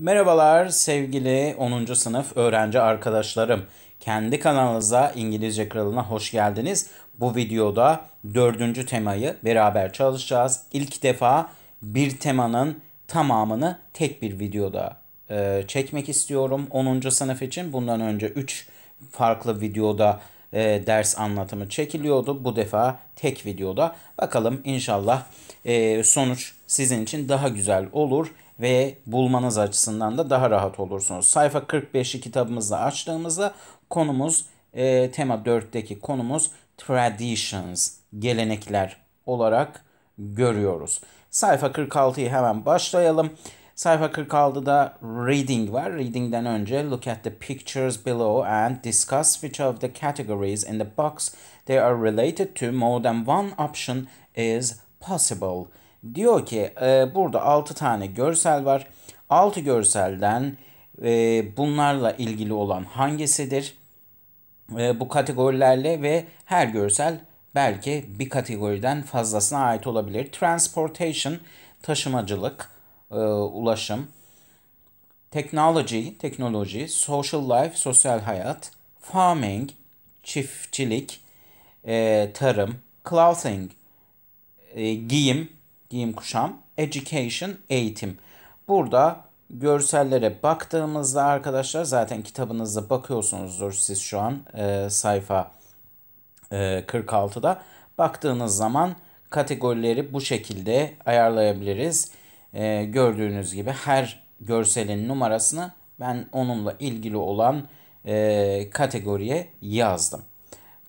Merhabalar sevgili 10. sınıf öğrenci arkadaşlarım. Kendi kanalınıza İngilizce Kralı'na hoş geldiniz. Bu videoda 4. temayı beraber çalışacağız. İlk defa bir temanın tamamını tek bir videoda e, çekmek istiyorum 10. sınıf için. Bundan önce 3 farklı videoda e, ders anlatımı çekiliyordu. Bu defa tek videoda. Bakalım inşallah e, sonuç sizin için daha güzel olur ve bulmanız açısından da daha rahat olursunuz. Sayfa 45'i kitabımızda açtığımızda konumuz e, tema 4'teki konumuz traditions, gelenekler olarak görüyoruz. Sayfa 46'yı hemen başlayalım. Sayfa 46'da reading var. Reading'den önce look at the pictures below and discuss which of the categories in the box they are related to. More than one option is possible. Diyor ki e, burada 6 tane görsel var. 6 görselden e, bunlarla ilgili olan hangisidir? E, bu kategorilerle ve her görsel belki bir kategoriden fazlasına ait olabilir. Transportation, taşımacılık, e, ulaşım. Technology, teknoloji. Social life, sosyal hayat. Farming, çiftçilik, e, tarım. Clothing, e, giyim, giyim kuşam, education eğitim. Burada görsellere baktığımızda arkadaşlar zaten kitabınızda bakıyorsunuzdur siz şu an e, sayfa e, 46'da. Baktığınız zaman kategorileri bu şekilde ayarlayabiliriz. E, gördüğünüz gibi her görselin numarasını ben onunla ilgili olan e, kategoriye yazdım.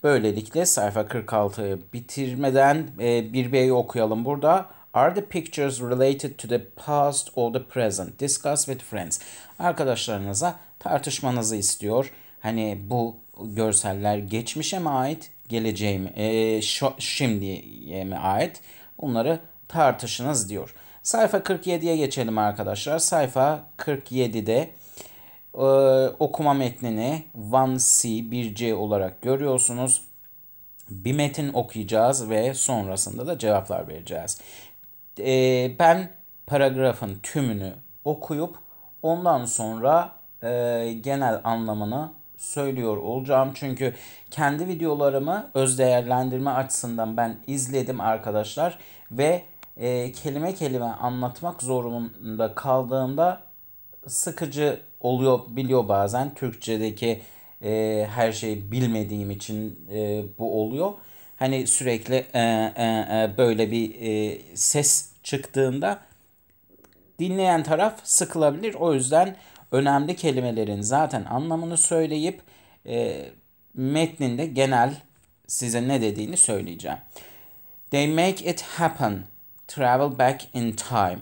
Böylelikle sayfa 46'yı bitirmeden e, 1B'yi okuyalım burada. Are the pictures related to the past or the present? Discuss with friends. Arkadaşlarınıza tartışmanızı istiyor. Hani bu görseller geçmişe mi ait, geleceğe mi, e, şimdiye mi ait? Bunları tartışınız diyor. Sayfa 47'ye geçelim arkadaşlar. Sayfa 47'de e, okuma metnini 1C, 1C olarak görüyorsunuz. Bir metin okuyacağız ve sonrasında da cevaplar vereceğiz e, ben paragrafın tümünü okuyup ondan sonra e, genel anlamını söylüyor olacağım. Çünkü kendi videolarımı öz değerlendirme açısından ben izledim arkadaşlar ve e, kelime kelime anlatmak zorunda kaldığımda sıkıcı oluyor biliyor bazen Türkçedeki e, her şeyi bilmediğim için e, bu oluyor. Hani sürekli e, e, e, böyle bir e, ses çıktığında dinleyen taraf sıkılabilir. O yüzden önemli kelimelerin zaten anlamını söyleyip e, metninde genel size ne dediğini söyleyeceğim. They make it happen. Travel back in time.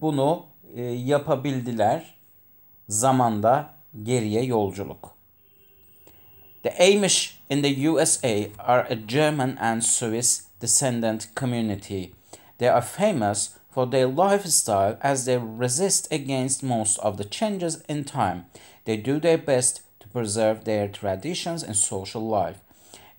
Bunu e, yapabildiler. Zamanda geriye yolculuk. The Amish in the USA are a German and Swiss descendant community. They are famous for their lifestyle as they resist against most of the changes in time. They do their best to preserve their traditions and social life.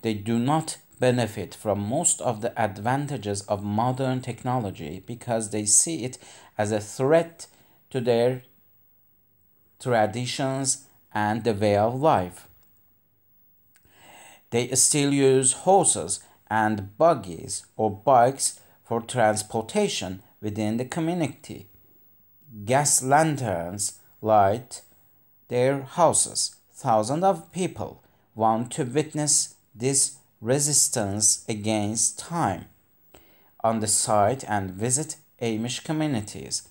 They do not benefit from most of the advantages of modern technology because they see it as a threat to their traditions and the way of life. They still use horses and buggies or bikes for transportation within the community. Gas lanterns light their houses. Thousands of people want to witness this resistance against time. On the site and visit Amish communities.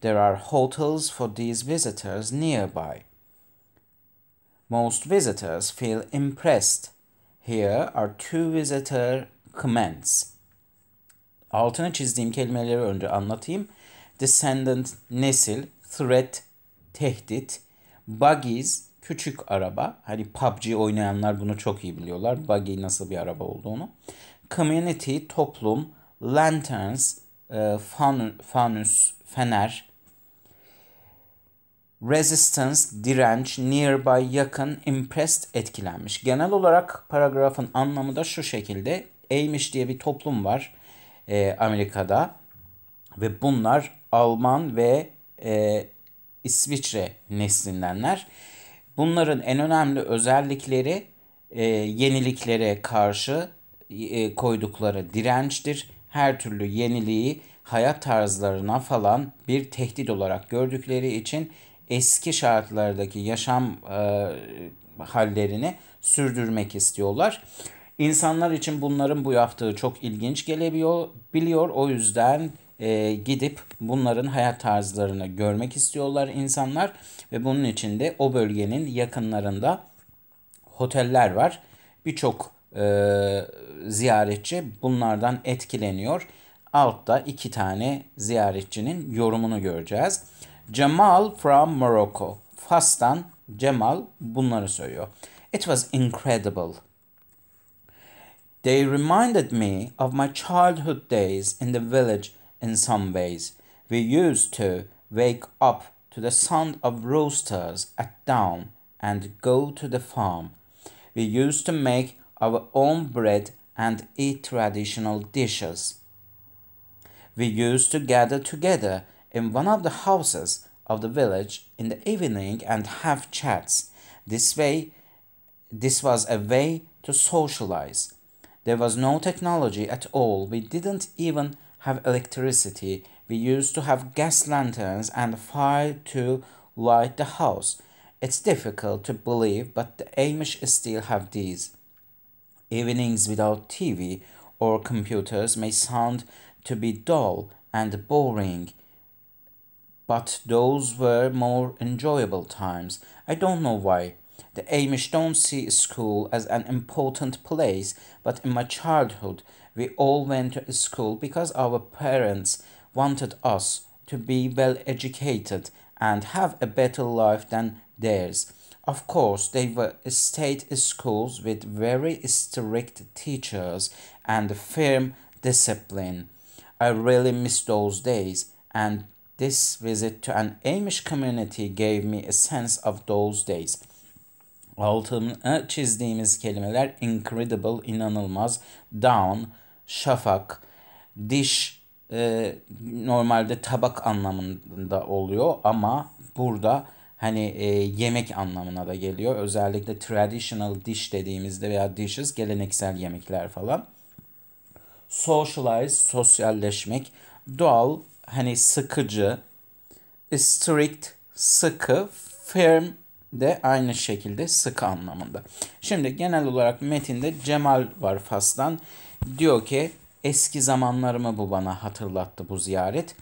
There are hotels for these visitors nearby. Most visitors feel impressed Here are two visitor commands. Altına çizdiğim kelimeleri önce anlatayım. Descendant, nesil, threat, tehdit, buggies, küçük araba. Hani PUBG oynayanlar bunu çok iyi biliyorlar. Buggy nasıl bir araba olduğunu. Community, toplum, lanterns, e, fanus, fener, resistance, direnç, nearby, yakın, impressed etkilenmiş. Genel olarak paragrafın anlamı da şu şekilde. Amish diye bir toplum var e, Amerika'da ve bunlar Alman ve e, İsviçre neslindenler. Bunların en önemli özellikleri e, yeniliklere karşı e, koydukları dirençtir. Her türlü yeniliği hayat tarzlarına falan bir tehdit olarak gördükleri için eski şartlardaki yaşam e, hallerini sürdürmek istiyorlar. İnsanlar için bunların bu yaptığı çok ilginç gelebiliyor. Biliyor o yüzden e, gidip bunların hayat tarzlarını görmek istiyorlar insanlar ve bunun için de o bölgenin yakınlarında oteller var. Birçok e, ziyaretçi bunlardan etkileniyor. Altta iki tane ziyaretçinin yorumunu göreceğiz. Jamal from Morocco. Fas'tan Jamal. bunları söylüyor. It was incredible. They reminded me of my childhood days in the village in some ways. We used to wake up to the sound of roosters at dawn and go to the farm. We used to make our own bread and eat traditional dishes. We used to gather together in one of the houses of the village in the evening and have chats. This way, this was a way to socialize. There was no technology at all. We didn't even have electricity. We used to have gas lanterns and fire to light the house. It's difficult to believe, but the Amish still have these. Evenings without TV or computers may sound to be dull and boring but those were more enjoyable times. I don't know why. The Amish don't see school as an important place, but in my childhood, we all went to school because our parents wanted us to be well educated and have a better life than theirs. Of course, they were state schools with very strict teachers and firm discipline. I really miss those days and This visit to an Amish community gave me a sense of those days. Altını çizdiğimiz kelimeler incredible, inanılmaz, down, şafak, diş e, normalde tabak anlamında oluyor ama burada hani e, yemek anlamına da geliyor. Özellikle traditional dish dediğimizde veya dishes geleneksel yemekler falan. Socialize, sosyalleşmek, doğal, hani sıkıcı, strict sıkı, firm de aynı şekilde sıkı anlamında. Şimdi genel olarak metinde Cemal var Fas'tan. Diyor ki eski zamanlarımı bu bana hatırlattı bu ziyaret.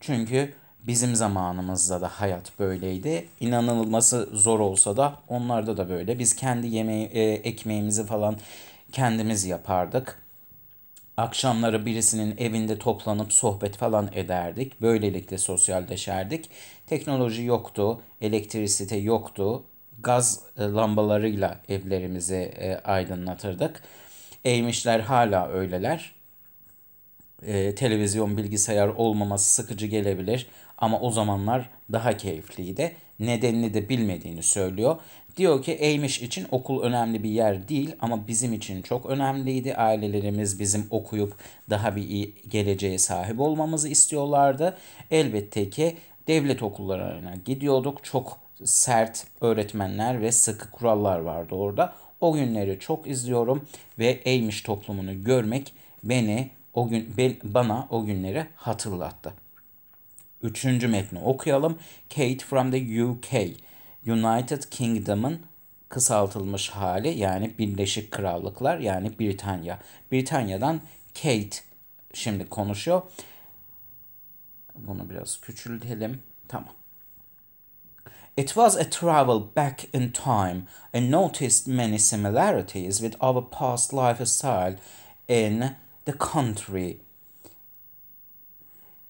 Çünkü bizim zamanımızda da hayat böyleydi. İnanılması zor olsa da onlarda da böyle. Biz kendi yemeği, e, ekmeğimizi falan kendimiz yapardık. Akşamları birisinin evinde toplanıp sohbet falan ederdik. Böylelikle sosyalleşerdik. Teknoloji yoktu, elektrisite yoktu. Gaz e, lambalarıyla evlerimizi e, aydınlatırdık. Eğmişler hala öyleler. Ee, televizyon, bilgisayar olmaması sıkıcı gelebilir ama o zamanlar daha keyifliydi. Nedenini de bilmediğini söylüyor Diyor ki Eymiş için okul önemli bir yer değil ama bizim için çok önemliydi. Ailelerimiz bizim okuyup daha bir iyi geleceğe sahip olmamızı istiyorlardı. Elbette ki devlet okullarına gidiyorduk. Çok sert öğretmenler ve sıkı kurallar vardı orada. O günleri çok izliyorum ve Eymiş toplumunu görmek beni o gün ben, bana o günleri hatırlattı. Üçüncü metni okuyalım. Kate from the UK. United Kingdom'ın kısaltılmış hali yani Birleşik Krallıklar yani Britanya. Britanya'dan Kate şimdi konuşuyor. Bunu biraz küçültelim. Tamam. It was a travel back in time and noticed many similarities with our past lifestyle in the country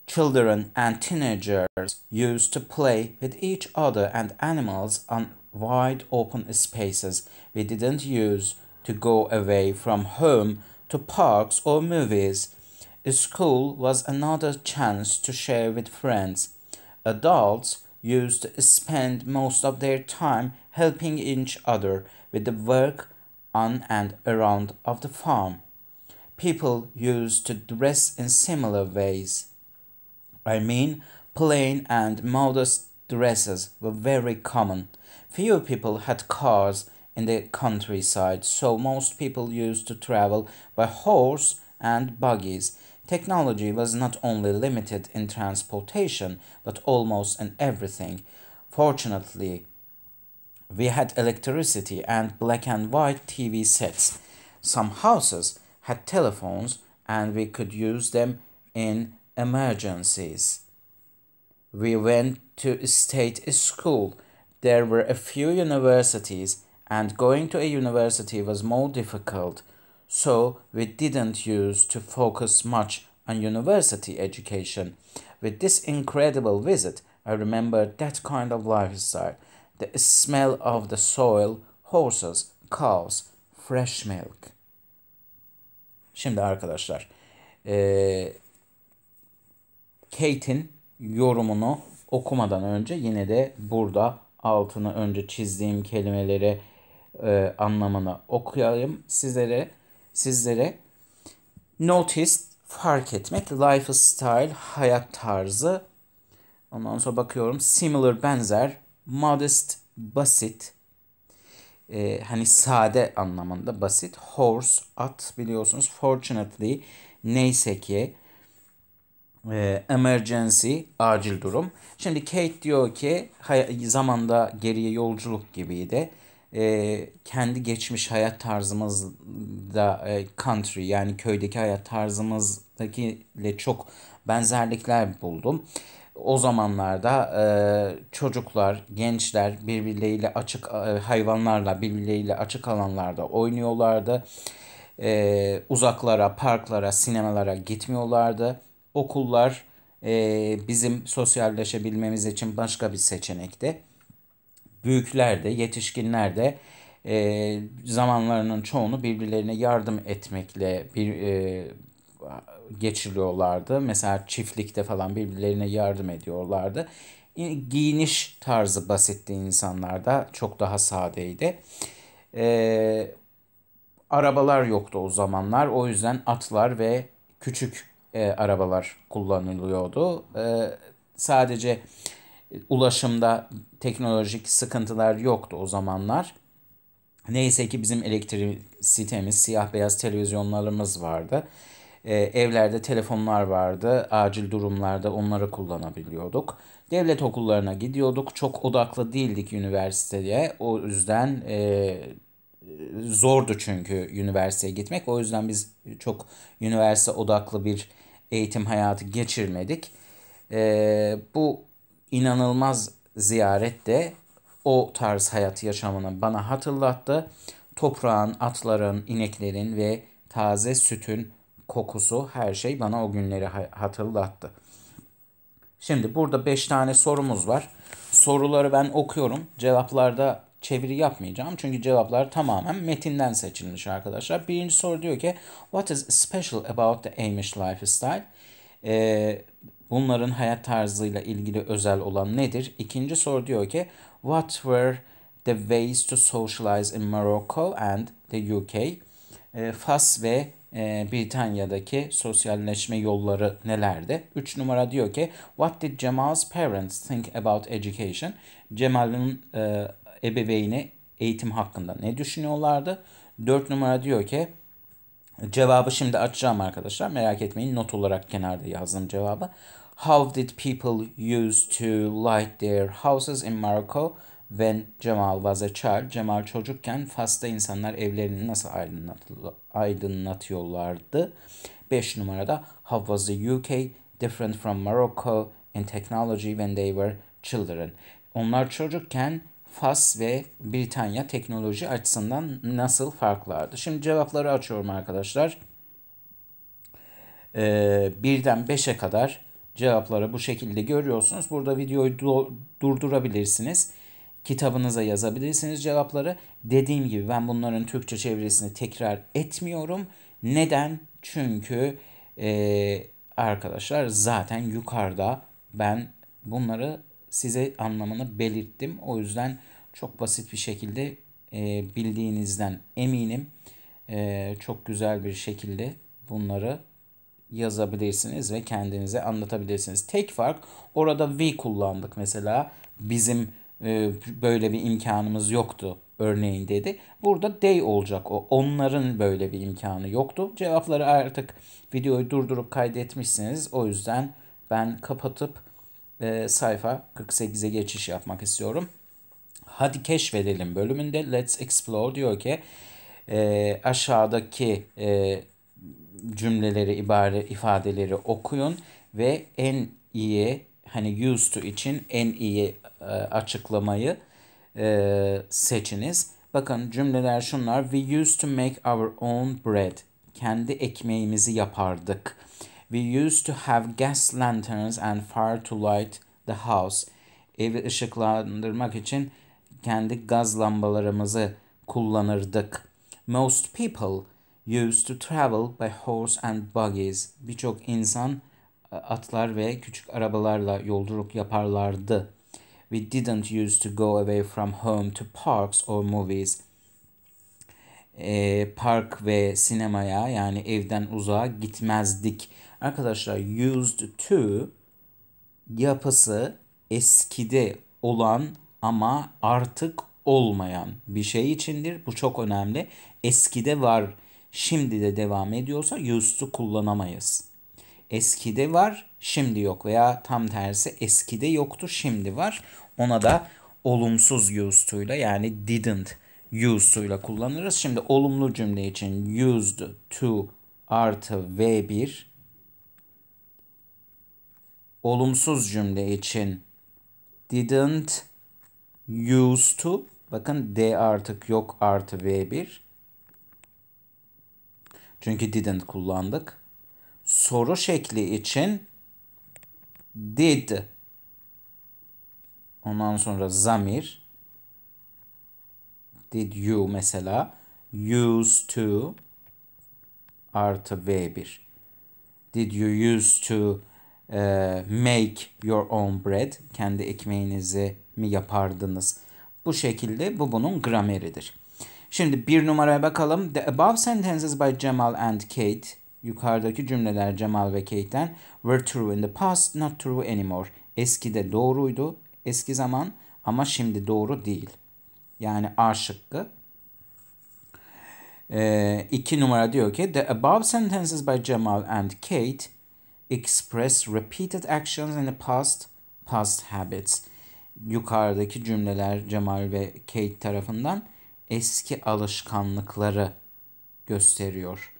children and teenagers used to play with each other and animals on wide open spaces we didn't use to go away from home to parks or movies. School was another chance to share with friends. Adults used to spend most of their time helping each other with the work on and around of the farm. People used to dress in similar ways. I mean, plain and modest dresses were very common. Few people had cars in the countryside, so most people used to travel by horse and buggies. Technology was not only limited in transportation, but almost in everything. Fortunately, we had electricity and black and white TV sets. Some houses had telephones, and we could use them in emergencies. We went to state school. There were a few universities, and going to a university was more difficult, so we didn't use to focus much on university education. With this incredible visit, I remembered that kind of lifestyle the smell of the soil, horses, cows, fresh milk. Şimdi arkadaşlar, Kate'in yorumunu okumadan önce yine de burada altını önce çizdiğim kelimeleri e, anlamını okuyayım sizlere. Sizlere notice fark etmek, lifestyle hayat tarzı. Ondan sonra bakıyorum similar benzer, modest basit. E, hani sade anlamında basit. Horse at biliyorsunuz fortunately neyse ki e, emergency, acil durum. Şimdi Kate diyor ki zamanda geriye yolculuk gibiydi. E, kendi geçmiş hayat tarzımızda e, country yani köydeki hayat tarzımızdaki ile çok benzerlikler buldum. O zamanlarda e, çocuklar, gençler birbirleriyle açık e, hayvanlarla birbirleriyle açık alanlarda oynuyorlardı. E, uzaklara, parklara, sinemalara gitmiyorlardı okullar e, bizim sosyalleşebilmemiz için başka bir seçenekti. Büyükler de yetişkinler de e, zamanlarının çoğunu birbirlerine yardım etmekle bir e, geçiriyorlardı. Mesela çiftlikte falan birbirlerine yardım ediyorlardı. E, giyiniş tarzı basitti insanlarda. Çok daha sadeydi. E, arabalar yoktu o zamanlar. O yüzden atlar ve küçük e, arabalar kullanılıyordu. E, sadece ulaşımda teknolojik sıkıntılar yoktu o zamanlar. Neyse ki bizim elektrik sitemiz, siyah beyaz televizyonlarımız vardı. E, evlerde telefonlar vardı. Acil durumlarda onları kullanabiliyorduk. Devlet okullarına gidiyorduk. Çok odaklı değildik üniversiteye. O yüzden e, zordu çünkü üniversiteye gitmek. O yüzden biz çok üniversite odaklı bir eğitim hayatı geçirmedik. E, bu inanılmaz ziyaret de o tarz hayat yaşamını bana hatırlattı. Toprağın, atların, ineklerin ve taze sütün kokusu her şey bana o günleri hatırlattı. Şimdi burada 5 tane sorumuz var. Soruları ben okuyorum. Cevaplarda çeviri yapmayacağım. Çünkü cevaplar tamamen metinden seçilmiş arkadaşlar. Birinci soru diyor ki What is special about the Amish lifestyle? Ee, bunların hayat tarzıyla ilgili özel olan nedir? İkinci soru diyor ki What were the ways to socialize in Morocco and the UK? Ee, Fas ve e, Britanya'daki sosyalleşme yolları nelerdi? 3 numara diyor ki What did Cemal's parents think about education? Cemal'in e, ebeveyni eğitim hakkında ne düşünüyorlardı? 4 numara diyor ki cevabı şimdi açacağım arkadaşlar. Merak etmeyin not olarak kenarda yazdım cevabı. How did people use to light their houses in Morocco when Cemal was a child? Cemal çocukken Fas'ta insanlar evlerini nasıl aydınlatıyorlardı? 5 numarada How was the UK different from Morocco in technology when they were children? Onlar çocukken Fas ve Britanya teknoloji açısından nasıl farklardı? Şimdi cevapları açıyorum arkadaşlar. Ee, birden 5'e kadar cevapları bu şekilde görüyorsunuz. Burada videoyu du durdurabilirsiniz. Kitabınıza yazabilirsiniz cevapları. Dediğim gibi ben bunların Türkçe çevirisini tekrar etmiyorum. Neden? Çünkü e, arkadaşlar zaten yukarıda ben bunları size anlamını belirttim. O yüzden çok basit bir şekilde e, bildiğinizden eminim. E, çok güzel bir şekilde bunları yazabilirsiniz ve kendinize anlatabilirsiniz. Tek fark orada we kullandık mesela. Bizim e, böyle bir imkanımız yoktu örneğin dedi. Burada they olacak o. Onların böyle bir imkanı yoktu. Cevapları artık videoyu durdurup kaydetmişsiniz. O yüzden ben kapatıp e, sayfa 48'e geçiş yapmak istiyorum. Hadi keşfedelim bölümünde let's explore diyor ki e, aşağıdaki e, cümleleri, ibare, ifadeleri okuyun ve en iyi hani used to için en iyi e, açıklamayı e, seçiniz. Bakın cümleler şunlar. We used to make our own bread. Kendi ekmeğimizi yapardık. We used to have gas lanterns and fire to light the house. Evi ışıklandırmak için kendi gaz lambalarımızı kullanırdık. Most people used to travel by horse and buggies. Birçok insan e, atlar ve küçük arabalarla yolculuk yaparlardı. We didn't used to go away from home to parks or movies e, park ve sinemaya yani evden uzağa gitmezdik. Arkadaşlar used to yapısı eskide olan ama artık olmayan bir şey içindir. Bu çok önemli. Eskide var, şimdi de devam ediyorsa used to kullanamayız. Eskide var, şimdi yok veya tam tersi eskide yoktu, şimdi var. Ona da olumsuz used to ile yani didn't Used ile kullanırız. Şimdi olumlu cümle için used to artı V1 olumsuz cümle için didn't used to bakın D artık yok artı V1 çünkü didn't kullandık. Soru şekli için did ondan sonra zamir Did you mesela used to artı V1. Did you used to e, make your own bread? Kendi ekmeğinizi mi yapardınız? Bu şekilde bu bunun grameridir. Şimdi bir numaraya bakalım. The above sentences by Jamal and Kate yukarıdaki cümleler Cemal ve Kate'den were true in the past, not true anymore. Eskide doğruydu, eski zaman ama şimdi doğru değil. Yani A şıkkı. 2 ee, numara diyor ki The above sentences by Jamal and Kate express repeated actions in the past past habits. Yukarıdaki cümleler Cemal ve Kate tarafından eski alışkanlıkları gösteriyor.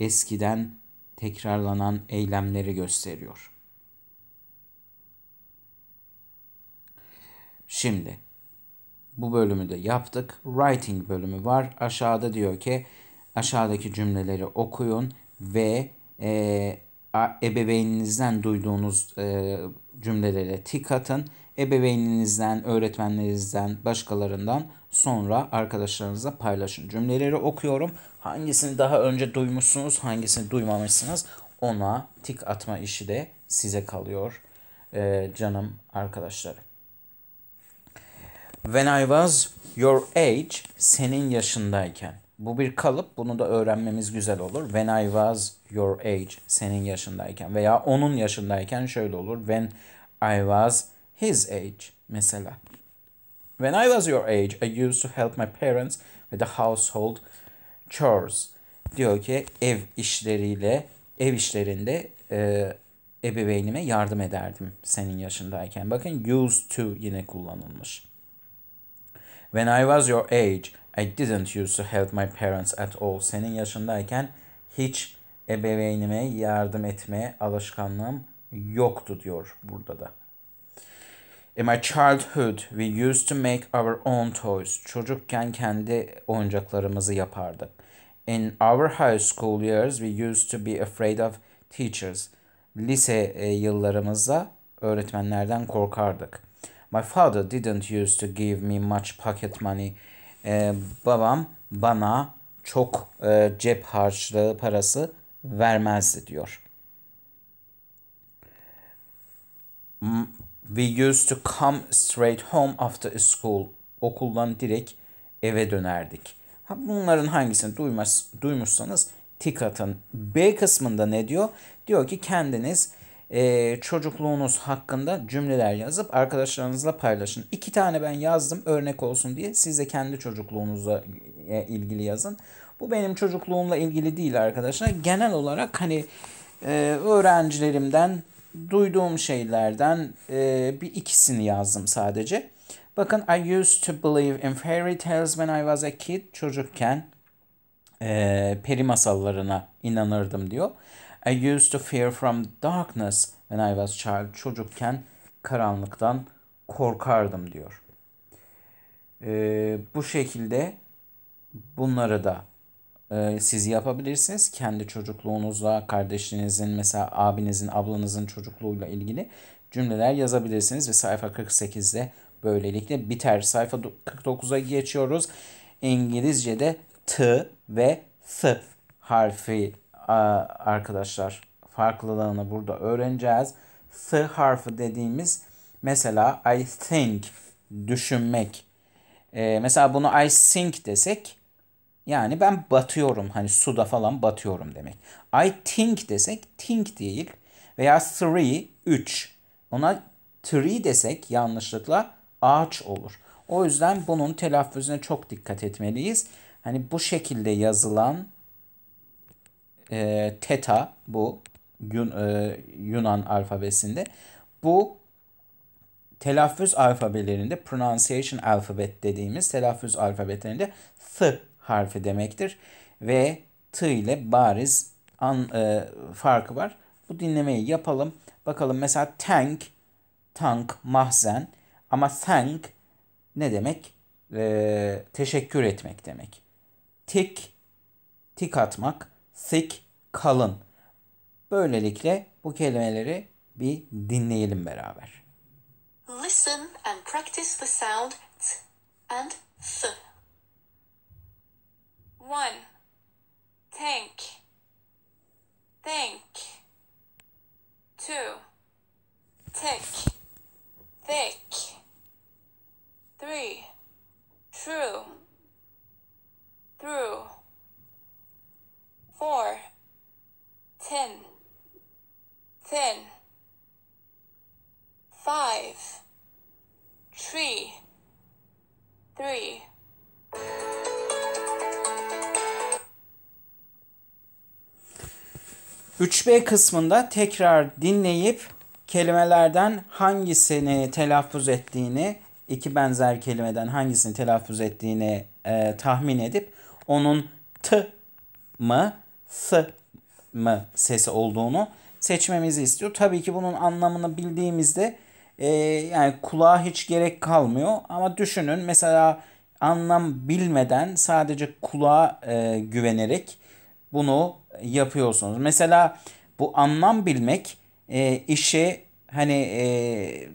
Eskiden tekrarlanan eylemleri gösteriyor. Şimdi bu bölümü de yaptık. Writing bölümü var. Aşağıda diyor ki aşağıdaki cümleleri okuyun ve e, ebeveyninizden duyduğunuz e, cümlelere tik atın. Ebeveyninizden, öğretmenlerinizden, başkalarından sonra arkadaşlarınızla paylaşın. Cümleleri okuyorum. Hangisini daha önce duymuşsunuz, hangisini duymamışsınız ona tik atma işi de size kalıyor e, canım arkadaşlarım. When I was your age, senin yaşındayken. Bu bir kalıp, bunu da öğrenmemiz güzel olur. When I was your age, senin yaşındayken veya onun yaşındayken şöyle olur. When I was his age mesela. When I was your age, I used to help my parents with the household chores. Diyor ki ev işleriyle, ev işlerinde e, ebeveynime yardım ederdim senin yaşındayken. Bakın used to yine kullanılmış. When I was your age, I didn't used to help my parents at all. Senin yaşındayken hiç ebeveynime yardım etmeye alışkanlığım yoktu diyor burada da. In my childhood we used to make our own toys. Çocukken kendi oyuncaklarımızı yapardık. In our high school years we used to be afraid of teachers. Lise e, yıllarımızda öğretmenlerden korkardık. My father didn't used to give me much pocket money. Ee, babam bana çok e, cep harçlığı parası vermezdi diyor. We used to come straight home after school. Okuldan direkt eve dönerdik. Ha, bunların hangisini duymaz, duymuşsanız tik atın. B kısmında ne diyor? Diyor ki kendiniz e, çocukluğunuz hakkında cümleler yazıp arkadaşlarınızla paylaşın. İki tane ben yazdım örnek olsun diye. Siz de kendi çocukluğunuzla e, ilgili yazın. Bu benim çocukluğumla ilgili değil arkadaşlar. Genel olarak hani e, öğrencilerimden duyduğum şeylerden e, bir ikisini yazdım sadece. Bakın I used to believe in fairy tales when I was a kid. Çocukken e, peri masallarına inanırdım diyor. I used to fear from darkness when I was child. Çocukken karanlıktan korkardım diyor. Ee, bu şekilde bunları da e, siz yapabilirsiniz. Kendi çocukluğunuzla, kardeşinizin, mesela abinizin, ablanızın çocukluğuyla ilgili cümleler yazabilirsiniz. Ve sayfa 48'de böylelikle biter. Sayfa 49'a geçiyoruz. İngilizce'de T ve Th harfi arkadaşlar farklılığını burada öğreneceğiz. S harfi dediğimiz mesela I think düşünmek. Ee, mesela bunu I think desek yani ben batıyorum hani suda falan batıyorum demek. I think desek think değil veya three 3 ona tree desek yanlışlıkla ağaç olur. O yüzden bunun telaffuzuna çok dikkat etmeliyiz. Hani bu şekilde yazılan e, teta bu Yun, e, Yunan alfabesinde. Bu telaffuz alfabelerinde pronunciation alfabet dediğimiz telaffuz alfabetlerinde th harfi demektir. Ve t ile bariz an, e, farkı var. Bu dinlemeyi yapalım. Bakalım mesela tank, tank, mahzen ama thank ne demek? E, teşekkür etmek demek. Tik, tik atmak thick, kalın. Böylelikle bu kelimeleri bir dinleyelim beraber. Listen and practice the sound t and th. One. Tank. Think. Two. Tick. Thick. Three. True. Through four, ten, ten, five, three, three. Üç B kısmında tekrar dinleyip kelimelerden hangisini telaffuz ettiğini, iki benzer kelimeden hangisini telaffuz ettiğini e, tahmin edip onun t mı s mı sesi olduğunu seçmemizi istiyor. Tabii ki bunun anlamını bildiğimizde e, yani kulağa hiç gerek kalmıyor. Ama düşünün mesela anlam bilmeden sadece kulağa e, güvenerek bunu yapıyorsunuz. Mesela bu anlam bilmek e, işe hani e,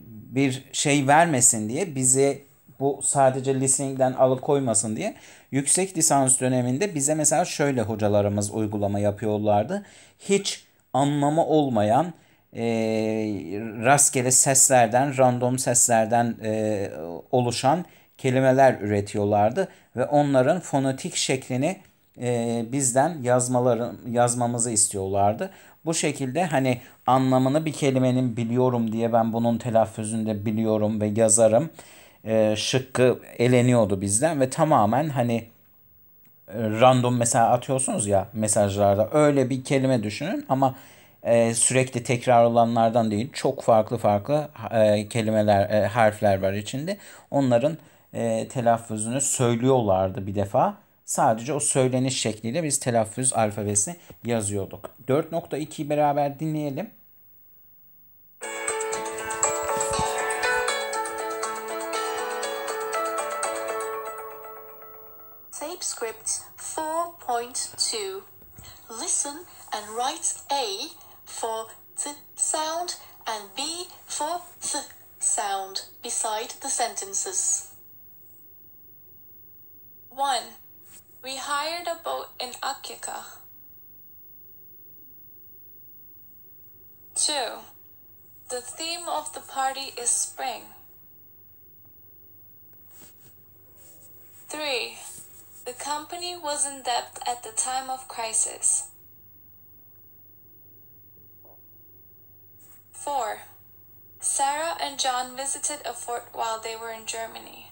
bir şey vermesin diye bize bu sadece listening'den alıkoymasın diye yüksek lisans döneminde bize mesela şöyle hocalarımız uygulama yapıyorlardı. Hiç anlamı olmayan e, rastgele seslerden, random seslerden e, oluşan kelimeler üretiyorlardı ve onların fonetik şeklini e, bizden yazmaları yazmamızı istiyorlardı. Bu şekilde hani anlamını bir kelimenin biliyorum diye ben bunun telaffuzunda biliyorum ve yazarım e, şıkkı eleniyordu bizden ve tamamen hani e, random mesela atıyorsunuz ya mesajlarda öyle bir kelime düşünün ama e, sürekli tekrar olanlardan değil çok farklı farklı e, kelimeler e, harfler var içinde onların e, telaffuzunu söylüyorlardı bir defa sadece o söyleniş şekliyle biz telaffuz alfabesini yazıyorduk 4.2'yi beraber dinleyelim. Point two. Listen and write A for th sound and B for th sound beside the sentences. 1. We hired a boat in Akika. 2. The theme of the party is spring. 3. The company was in debt at the time of crisis. 4. Sarah and John visited a fort while they were in Germany.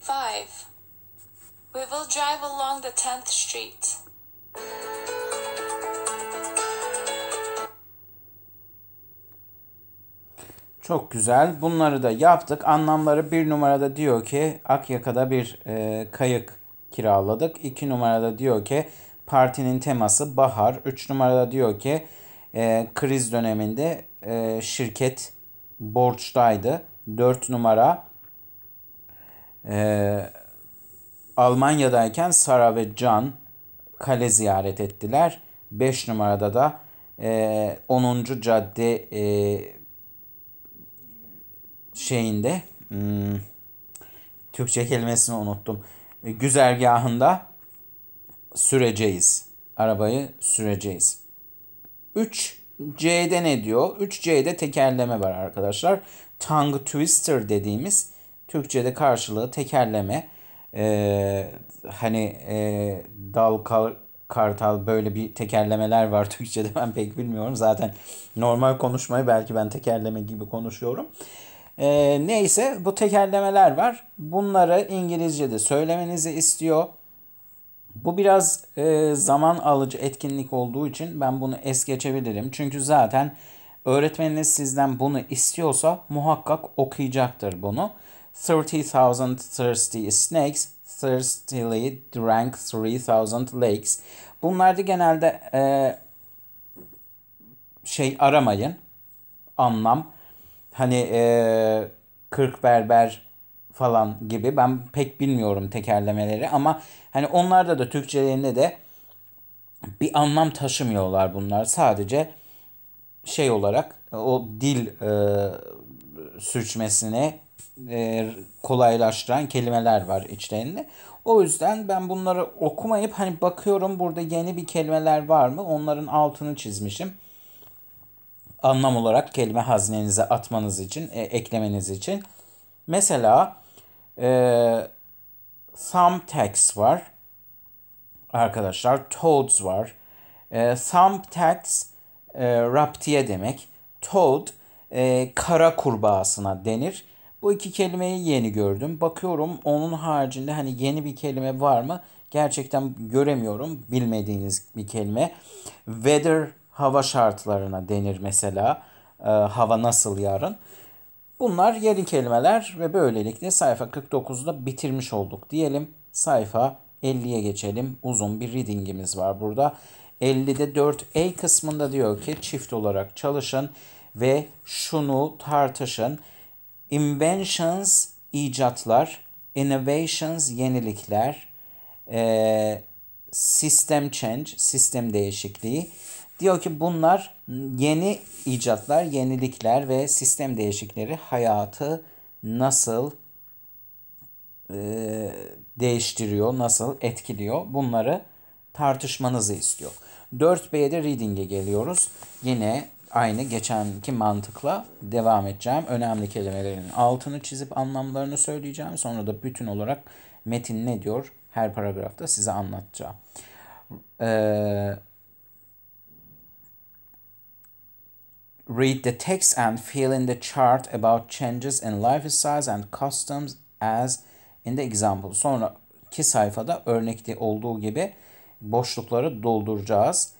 5. We will drive along the 10th street. Çok güzel. Bunları da yaptık. Anlamları bir numarada diyor ki Akyaka'da bir e, kayık kiraladık. İki numarada diyor ki partinin teması bahar. Üç numarada diyor ki e, kriz döneminde e, şirket borçtaydı. Dört numara e, Almanya'dayken Sara ve Can kale ziyaret ettiler. beş numarada da e, 10. cadde e, şeyinde hmm, Türkçe kelimesini unuttum. E, güzergahında süreceğiz. Arabayı süreceğiz. 3 C'de ne diyor? 3C'de tekerleme var arkadaşlar. Tongue twister dediğimiz Türkçe'de karşılığı tekerleme. Ee, hani e, dal kal, kartal böyle bir tekerlemeler var Türkçe'de ben pek bilmiyorum. Zaten normal konuşmayı belki ben tekerleme gibi konuşuyorum. E, neyse bu tekerlemeler var. Bunları İngilizce'de söylemenizi istiyor. Bu biraz e, zaman alıcı etkinlik olduğu için ben bunu es geçebilirim. Çünkü zaten öğretmeniniz sizden bunu istiyorsa muhakkak okuyacaktır bunu. 30,000 thirsty snakes thirstily drank 3000 lakes. Bunlarda genelde e, şey aramayın. Anlam Hani e, 40 berber falan gibi ben pek bilmiyorum tekerlemeleri ama hani onlarda da Türkçelerinde de bir anlam taşımıyorlar bunlar. Sadece şey olarak o dil e, sürçmesine e, kolaylaştıran kelimeler var içlerinde. O yüzden ben bunları okumayıp hani bakıyorum burada yeni bir kelimeler var mı onların altını çizmişim anlam olarak kelime haznenize atmanız için, e, eklemeniz için. Mesela e, thumbtacks var arkadaşlar. Toads var. E, thumbtacks e, raptiye demek. Toad e, kara kurbağasına denir. Bu iki kelimeyi yeni gördüm. Bakıyorum onun haricinde hani yeni bir kelime var mı? Gerçekten göremiyorum bilmediğiniz bir kelime. Weather hava şartlarına denir mesela. E, hava nasıl yarın? Bunlar yeni kelimeler ve böylelikle sayfa 49'da bitirmiş olduk diyelim. Sayfa 50'ye geçelim. Uzun bir readingimiz var burada. 50'de 4A kısmında diyor ki çift olarak çalışın ve şunu tartışın. Inventions icatlar, innovations yenilikler, e, system change, sistem değişikliği, Diyor ki bunlar yeni icatlar, yenilikler ve sistem değişikleri hayatı nasıl e, değiştiriyor, nasıl etkiliyor bunları tartışmanızı istiyor. 4B'de reading'e geliyoruz. Yine aynı geçenki mantıkla devam edeceğim. Önemli kelimelerin altını çizip anlamlarını söyleyeceğim. Sonra da bütün olarak metin ne diyor her paragrafta size anlatacağım. Ee, Read the text and fill in the chart about changes in life lifestyles and customs as in the example. Sonraki sayfada örnekte olduğu gibi boşlukları dolduracağız.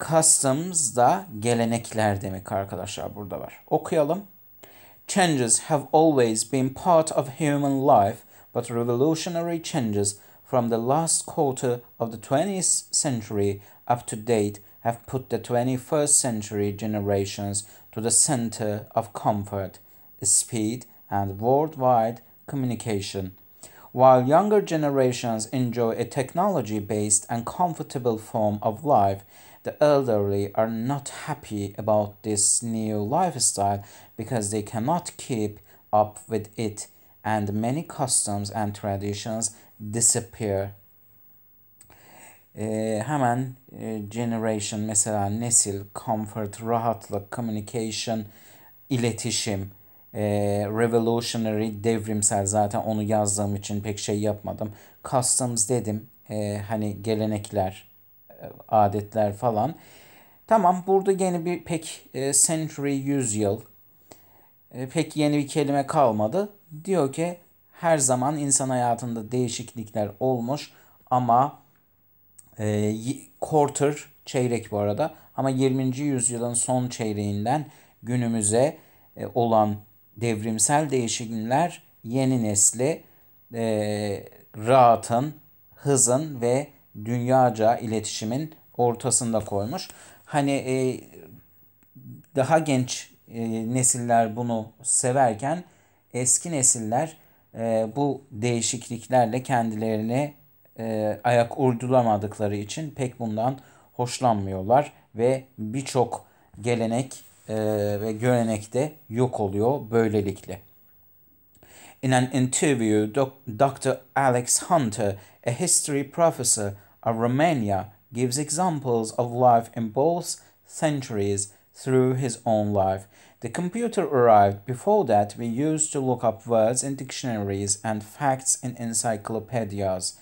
Customs da gelenekler demek arkadaşlar burada var. Okuyalım. Changes have always been part of human life, but revolutionary changes from the last quarter of the 20th century up to date have put the 21st century generations to the center of comfort, speed, and worldwide communication. While younger generations enjoy a technology based and comfortable form of life, the elderly are not happy about this new lifestyle because they cannot keep up with it, and many customs and traditions disappear. e, hemen e, generation mesela nesil, comfort, rahatlık, communication, iletişim, e, revolutionary, devrimsel zaten onu yazdığım için pek şey yapmadım. Customs dedim e, hani gelenekler, e, adetler falan. Tamam burada yeni bir pek e, century, yüzyıl e, pek yeni bir kelime kalmadı. Diyor ki her zaman insan hayatında değişiklikler olmuş ama e, quarter çeyrek bu arada ama 20. yüzyılın son çeyreğinden günümüze e, olan devrimsel değişimler yeni nesli e, rahatın, hızın ve dünyaca iletişimin ortasında koymuş. Hani e, daha genç e, nesiller bunu severken eski nesiller e, bu değişikliklerle kendilerini e, ayak uyduramadıkları için pek bundan hoşlanmıyorlar ve birçok gelenek e, ve görenek de yok oluyor böylelikle. In an interview, Dr. Alex Hunter, a history professor of Romania, gives examples of life in both centuries through his own life. The computer arrived. Before that, we used to look up words in dictionaries and facts in encyclopedias.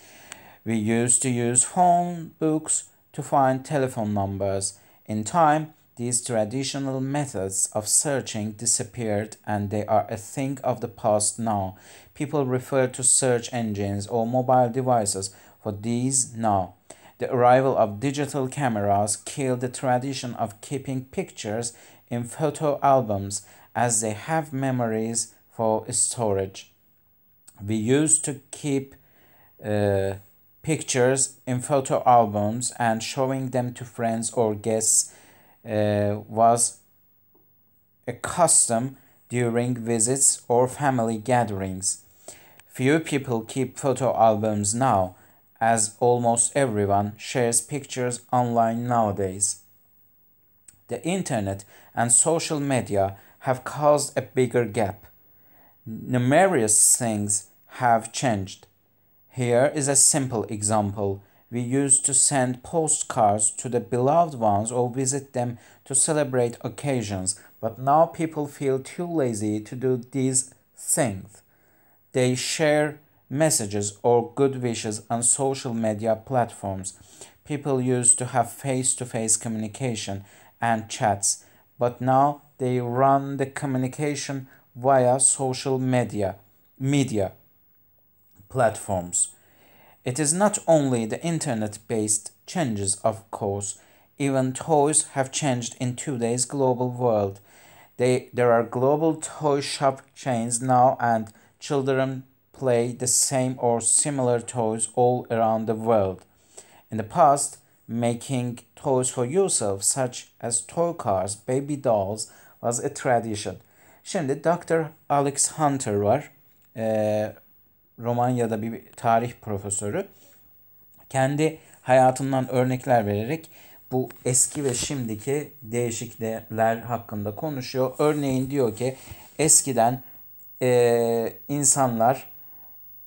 We used to use phone books to find telephone numbers. In time, these traditional methods of searching disappeared and they are a thing of the past now. People refer to search engines or mobile devices for these now. The arrival of digital cameras killed the tradition of keeping pictures in photo albums as they have memories for storage. We used to keep uh, pictures in photo albums and showing them to friends or guests uh, was a custom during visits or family gatherings. Few people keep photo albums now, as almost everyone shares pictures online nowadays. The internet and social media have caused a bigger gap. Numerous things have changed here is a simple example we used to send postcards to the beloved ones or visit them to celebrate occasions, but now people feel too lazy to do these things. They share messages or good wishes on social media platforms. People used to have face to face communication and chats, but now they run the communication via social media. media platforms. It is not only the internet-based changes, of course. Even toys have changed in today's global world. They, there are global toy shop chains now and children play the same or similar toys all around the world. In the past, making toys for yourself such as toy cars, baby dolls was a tradition. Şimdi Dr. Alex Hunter var. Uh, ee, Romanya'da bir tarih profesörü kendi hayatından örnekler vererek bu eski ve şimdiki değişiklikler hakkında konuşuyor. Örneğin diyor ki eskiden e, insanlar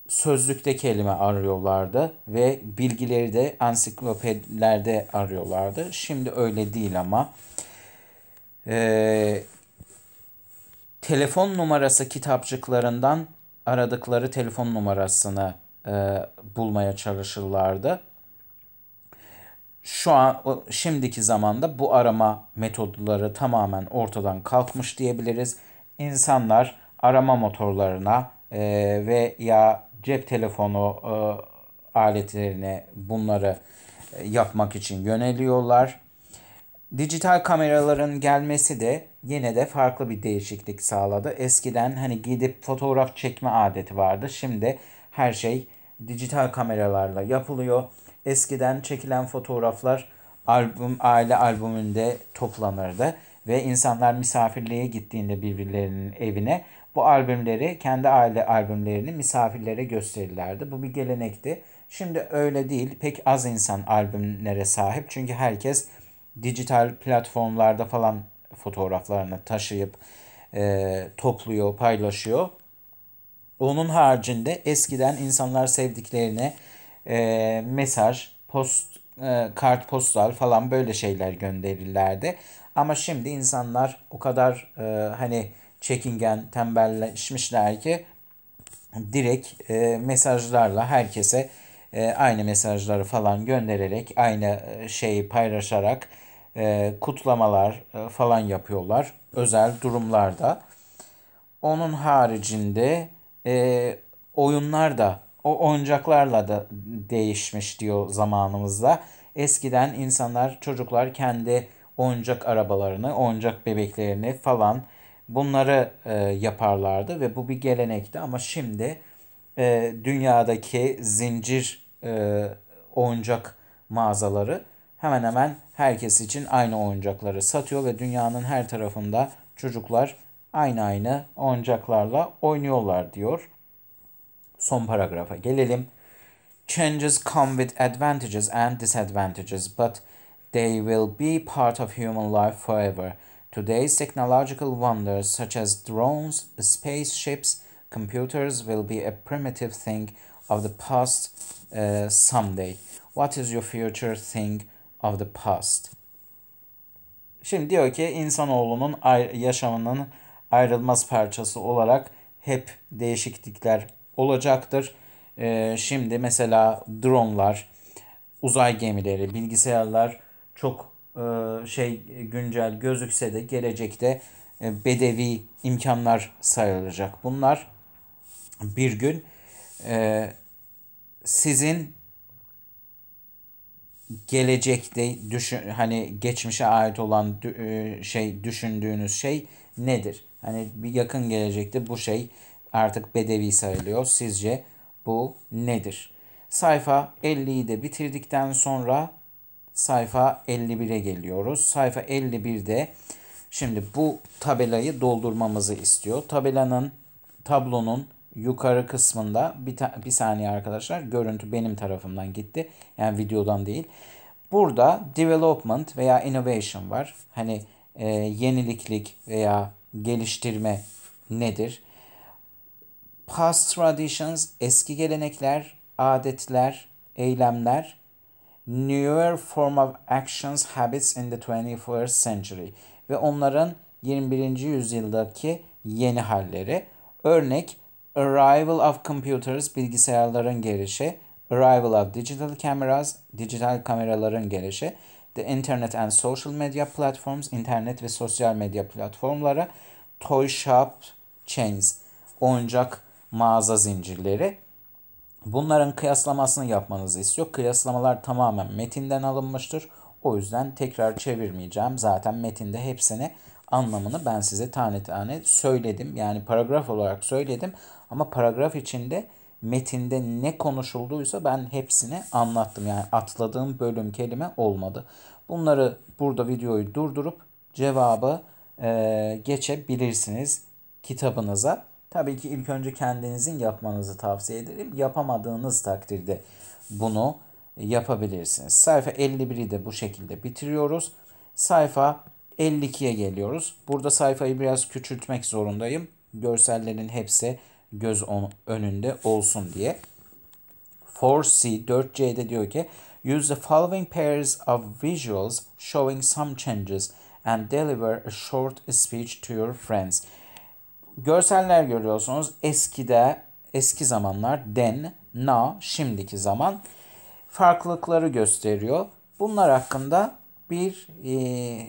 sözlükte kelime arıyorlardı ve bilgileri de ansiklopedilerde arıyorlardı. Şimdi öyle değil ama e, telefon numarası kitapçıklarından aradıkları telefon numarasını e, bulmaya çalışırlardı. Şu an şimdiki zamanda bu arama metodları tamamen ortadan kalkmış diyebiliriz. İnsanlar arama motorlarına e, ve ya cep telefonu e, aletlerine bunları e, yapmak için yöneliyorlar. Dijital kameraların gelmesi de yine de farklı bir değişiklik sağladı. Eskiden hani gidip fotoğraf çekme adeti vardı. Şimdi her şey dijital kameralarla yapılıyor. Eskiden çekilen fotoğraflar albüm aile albümünde toplanırdı ve insanlar misafirliğe gittiğinde birbirlerinin evine bu albümleri kendi aile albümlerini misafirlere gösterirlerdi. Bu bir gelenekti. Şimdi öyle değil. Pek az insan albümlere sahip. Çünkü herkes dijital platformlarda falan fotoğraflarını taşıyıp e, topluyor, paylaşıyor. Onun haricinde eskiden insanlar sevdiklerine e, mesaj, post, e, kart postal falan böyle şeyler gönderirlerdi. Ama şimdi insanlar o kadar e, hani çekingen, tembelleşmişler ki direkt e, mesajlarla herkese e, aynı mesajları falan göndererek, aynı e, şeyi paylaşarak e, kutlamalar e, falan yapıyorlar özel durumlarda. Onun haricinde e, oyunlar da o oyuncaklarla da değişmiş diyor zamanımızda. Eskiden insanlar çocuklar kendi oyuncak arabalarını, oyuncak bebeklerini falan bunları e, yaparlardı ve bu bir gelenekti ama şimdi e, dünyadaki zincir e, oyuncak mağazaları hemen hemen herkes için aynı oyuncakları satıyor ve dünyanın her tarafında çocuklar aynı aynı oyuncaklarla oynuyorlar diyor. Son paragrafa gelelim. Changes come with advantages and disadvantages, but they will be part of human life forever. Today's technological wonders such as drones, spaceships, computers will be a primitive thing of the past uh, someday. What is your future thing? of the past. Şimdi diyor ki insanoğlunun yaşamının ayrılmaz parçası olarak hep değişiklikler olacaktır. Ee, şimdi mesela dronlar, uzay gemileri, bilgisayarlar çok e, şey güncel gözükse de gelecekte e, bedevi imkanlar sayılacak. Bunlar bir gün e, sizin gelecekte düşün hani geçmişe ait olan e, şey düşündüğünüz şey nedir? Hani bir yakın gelecekte bu şey artık bedevi sayılıyor. Sizce bu nedir? Sayfa 50'yi de bitirdikten sonra sayfa 51'e geliyoruz. Sayfa 51'de şimdi bu tabelayı doldurmamızı istiyor. Tabelanın tablonun yukarı kısmında bir, bir saniye arkadaşlar görüntü benim tarafımdan gitti. Yani videodan değil. Burada development veya innovation var. Hani e, yeniliklik veya geliştirme nedir? Past traditions, eski gelenekler, adetler, eylemler. Newer form of actions, habits in the 21st century. Ve onların 21. yüzyıldaki yeni halleri. Örnek Arrival of computers bilgisayarların gelişi, arrival of digital cameras dijital kameraların gelişi, the internet and social media platforms internet ve sosyal medya platformları, toy shop chains oyuncak mağaza zincirleri. Bunların kıyaslamasını yapmanızı istiyor. Kıyaslamalar tamamen metinden alınmıştır. O yüzden tekrar çevirmeyeceğim. Zaten metinde hepsini anlamını ben size tane tane söyledim. Yani paragraf olarak söyledim ama paragraf içinde metinde ne konuşulduysa ben hepsini anlattım. Yani atladığım bölüm kelime olmadı. Bunları burada videoyu durdurup cevabı e, geçebilirsiniz kitabınıza. Tabii ki ilk önce kendinizin yapmanızı tavsiye ederim. Yapamadığınız takdirde bunu yapabilirsiniz. Sayfa 51'i de bu şekilde bitiriyoruz. Sayfa 52'ye geliyoruz. Burada sayfayı biraz küçültmek zorundayım. Görsellerin hepsi göz önünde olsun diye. 4C 4C'de diyor ki use the following pairs of visuals showing some changes and deliver a short speech to your friends. Görseller görüyorsunuz. Eskide, eski zamanlar then, now, şimdiki zaman farklılıkları gösteriyor. Bunlar hakkında bir e,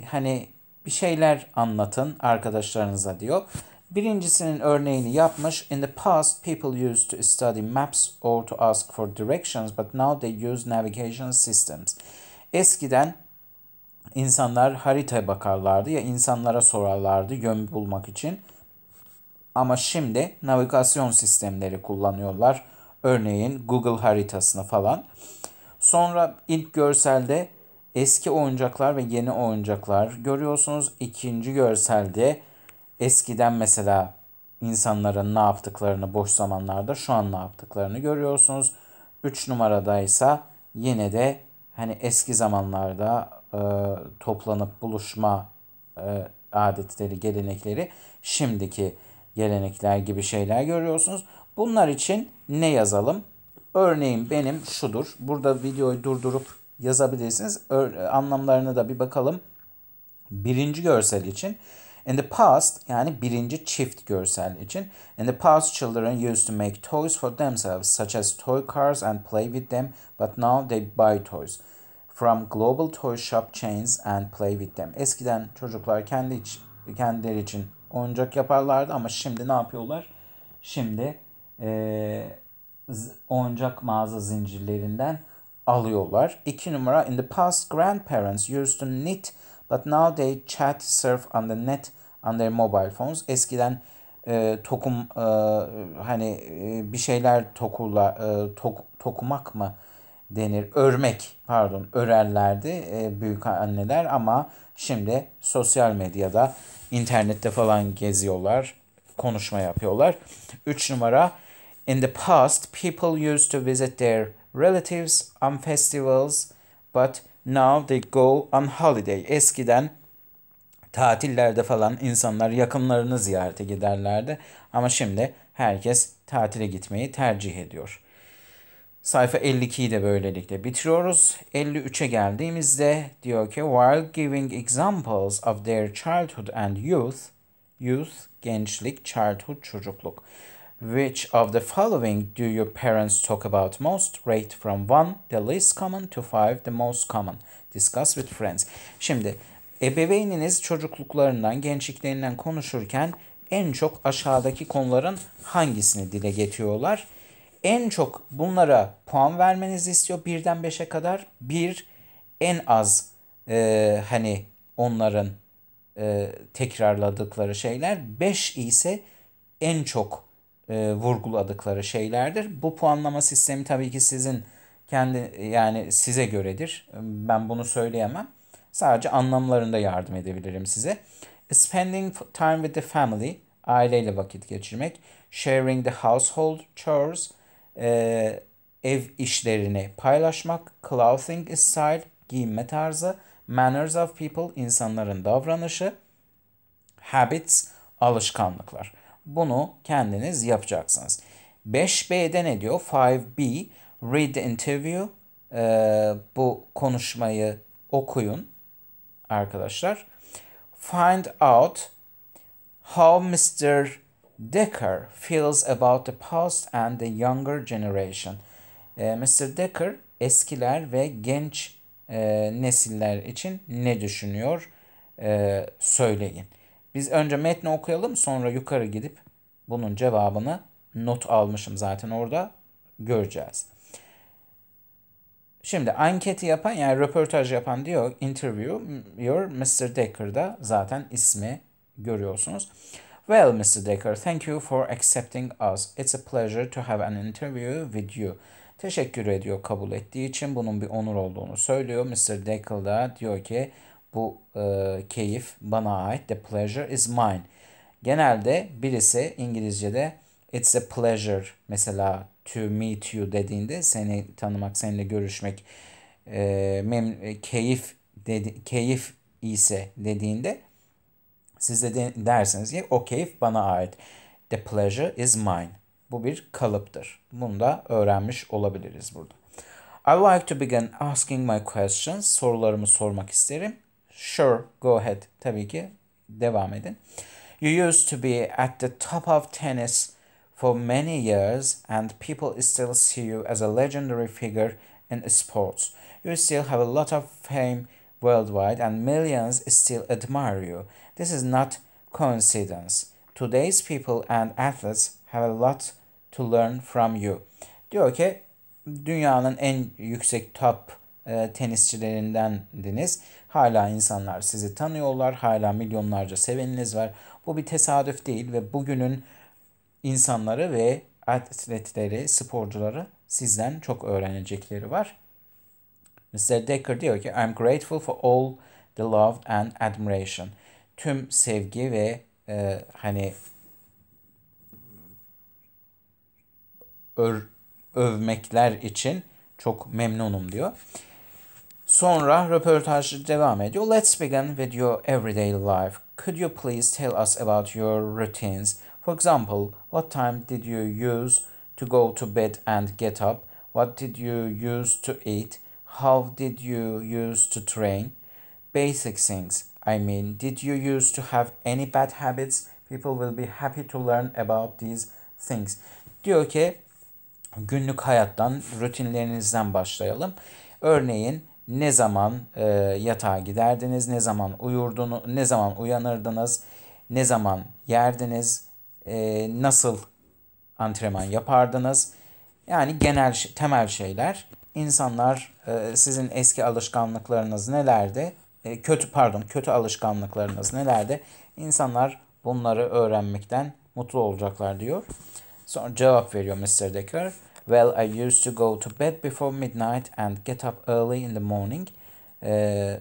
hani bir şeyler anlatın arkadaşlarınıza diyor. Birincisinin örneğini yapmış. In the past people used to study maps or to ask for directions but now they use navigation systems. Eskiden insanlar haritaya bakarlardı ya insanlara sorarlardı yön bulmak için. Ama şimdi navigasyon sistemleri kullanıyorlar. Örneğin Google haritasını falan. Sonra ilk görselde eski oyuncaklar ve yeni oyuncaklar görüyorsunuz. İkinci görselde Eskiden mesela insanların ne yaptıklarını boş zamanlarda şu an ne yaptıklarını görüyorsunuz. 3 numarada ise yine de hani eski zamanlarda e, toplanıp buluşma e, adetleri, gelenekleri şimdiki gelenekler gibi şeyler görüyorsunuz. Bunlar için ne yazalım? Örneğin benim şudur. Burada videoyu durdurup yazabilirsiniz. Ö anlamlarına da bir bakalım. Birinci görsel için In the past yani birinci çift görsel için. In the past children used to make toys for themselves such as toy cars and play with them but now they buy toys from global toy shop chains and play with them. Eskiden çocuklar kendi iç, kendileri için oyuncak yaparlardı ama şimdi ne yapıyorlar? Şimdi e, oyuncak mağaza zincirlerinden alıyorlar. İki numara in the past grandparents used to knit But now they chat, surf on the net on their mobile phones. Eskiden e, tokum e, hani e, bir şeyler tokula e, tok, tokumak mı denir? Örmek pardon örerlerdi e, büyük anneler ama şimdi sosyal medyada internette falan geziyorlar, konuşma yapıyorlar. 3 numara In the past people used to visit their relatives on festivals but Now they go on holiday. Eskiden tatillerde falan insanlar yakınlarını ziyarete giderlerdi. Ama şimdi herkes tatile gitmeyi tercih ediyor. Sayfa 52'yi de böylelikle bitiriyoruz. 53'e geldiğimizde diyor ki while giving examples of their childhood and youth, youth gençlik, childhood çocukluk. Which of the following do your parents talk about most? Rate from 1, the least common, to 5, the most common. Discuss with friends. Şimdi ebeveyniniz çocukluklarından, gençliklerinden konuşurken en çok aşağıdaki konuların hangisini dile getiriyorlar? En çok bunlara puan vermenizi istiyor birden beşe kadar. bir en az e, hani onların e, tekrarladıkları şeyler. beş ise en çok e, vurguladıkları şeylerdir. Bu puanlama sistemi tabii ki sizin kendi yani size göredir. Ben bunu söyleyemem. Sadece anlamlarında yardım edebilirim size. Spending time with the family, aileyle vakit geçirmek. Sharing the household chores, e, ev işlerini paylaşmak. Clothing style, giyinme tarzı. Manners of people, insanların davranışı. Habits, alışkanlıklar. Bunu kendiniz yapacaksınız. 5B'de ne diyor? 5B read the interview. Ee, bu konuşmayı okuyun arkadaşlar. Find out how Mr. Decker feels about the past and the younger generation. Ee, Mr. Decker eskiler ve genç e, nesiller için ne düşünüyor e, söyleyin. Biz önce metni okuyalım sonra yukarı gidip bunun cevabını not almışım zaten orada göreceğiz. Şimdi anketi yapan yani röportaj yapan diyor interview your Mr. Decker'da zaten ismi görüyorsunuz. Well Mr. Decker thank you for accepting us. It's a pleasure to have an interview with you. Teşekkür ediyor kabul ettiği için bunun bir onur olduğunu söylüyor. Mr. Deckel da diyor ki bu e, keyif bana ait. The pleasure is mine. Genelde birisi İngilizce'de it's a pleasure mesela to meet you dediğinde seni tanımak, seninle görüşmek e, mem e, keyif dedi keyif ise dediğinde siz de, dersiniz ki o keyif bana ait. The pleasure is mine. Bu bir kalıptır. Bunu da öğrenmiş olabiliriz burada. I like to begin asking my questions. Sorularımı sormak isterim. Sure, go ahead. Tabii ki devam edin. You used to be at the top of tennis for many years and people still see you as a legendary figure in sports. You still have a lot of fame worldwide and millions still admire you. This is not coincidence. Today's people and athletes have a lot to learn from you. Diyor ki dünyanın en yüksek top e, tenisçilerindendiniz. Hala insanlar sizi tanıyorlar. Hala milyonlarca seveniniz var. Bu bir tesadüf değil ve bugünün insanları ve atletleri, sporcuları sizden çok öğrenecekleri var. Mr. Decker diyor ki I'm grateful for all the love and admiration. Tüm sevgi ve e, hani ör, övmekler için çok memnunum diyor. Sonra röportaj devam ediyor. Let's begin with your everyday life. Could you please tell us about your routines? For example, what time did you use to go to bed and get up? What did you use to eat? How did you use to train? Basic things. I mean, did you use to have any bad habits? People will be happy to learn about these things. Diyor ki günlük hayattan, rutinlerinizden başlayalım. Örneğin ne zaman e, yatağa giderdiniz, ne zaman uyurdunuz, ne zaman uyanırdınız, ne zaman yerdiniz, e, nasıl antrenman yapardınız. Yani genel temel şeyler. İnsanlar e, sizin eski alışkanlıklarınız nelerdi? E, kötü pardon, kötü alışkanlıklarınız nelerdi? İnsanlar bunları öğrenmekten mutlu olacaklar diyor. Sonra cevap veriyor Mr. Decker. Well, I used to go to bed before midnight and get up early in the morning. Uh,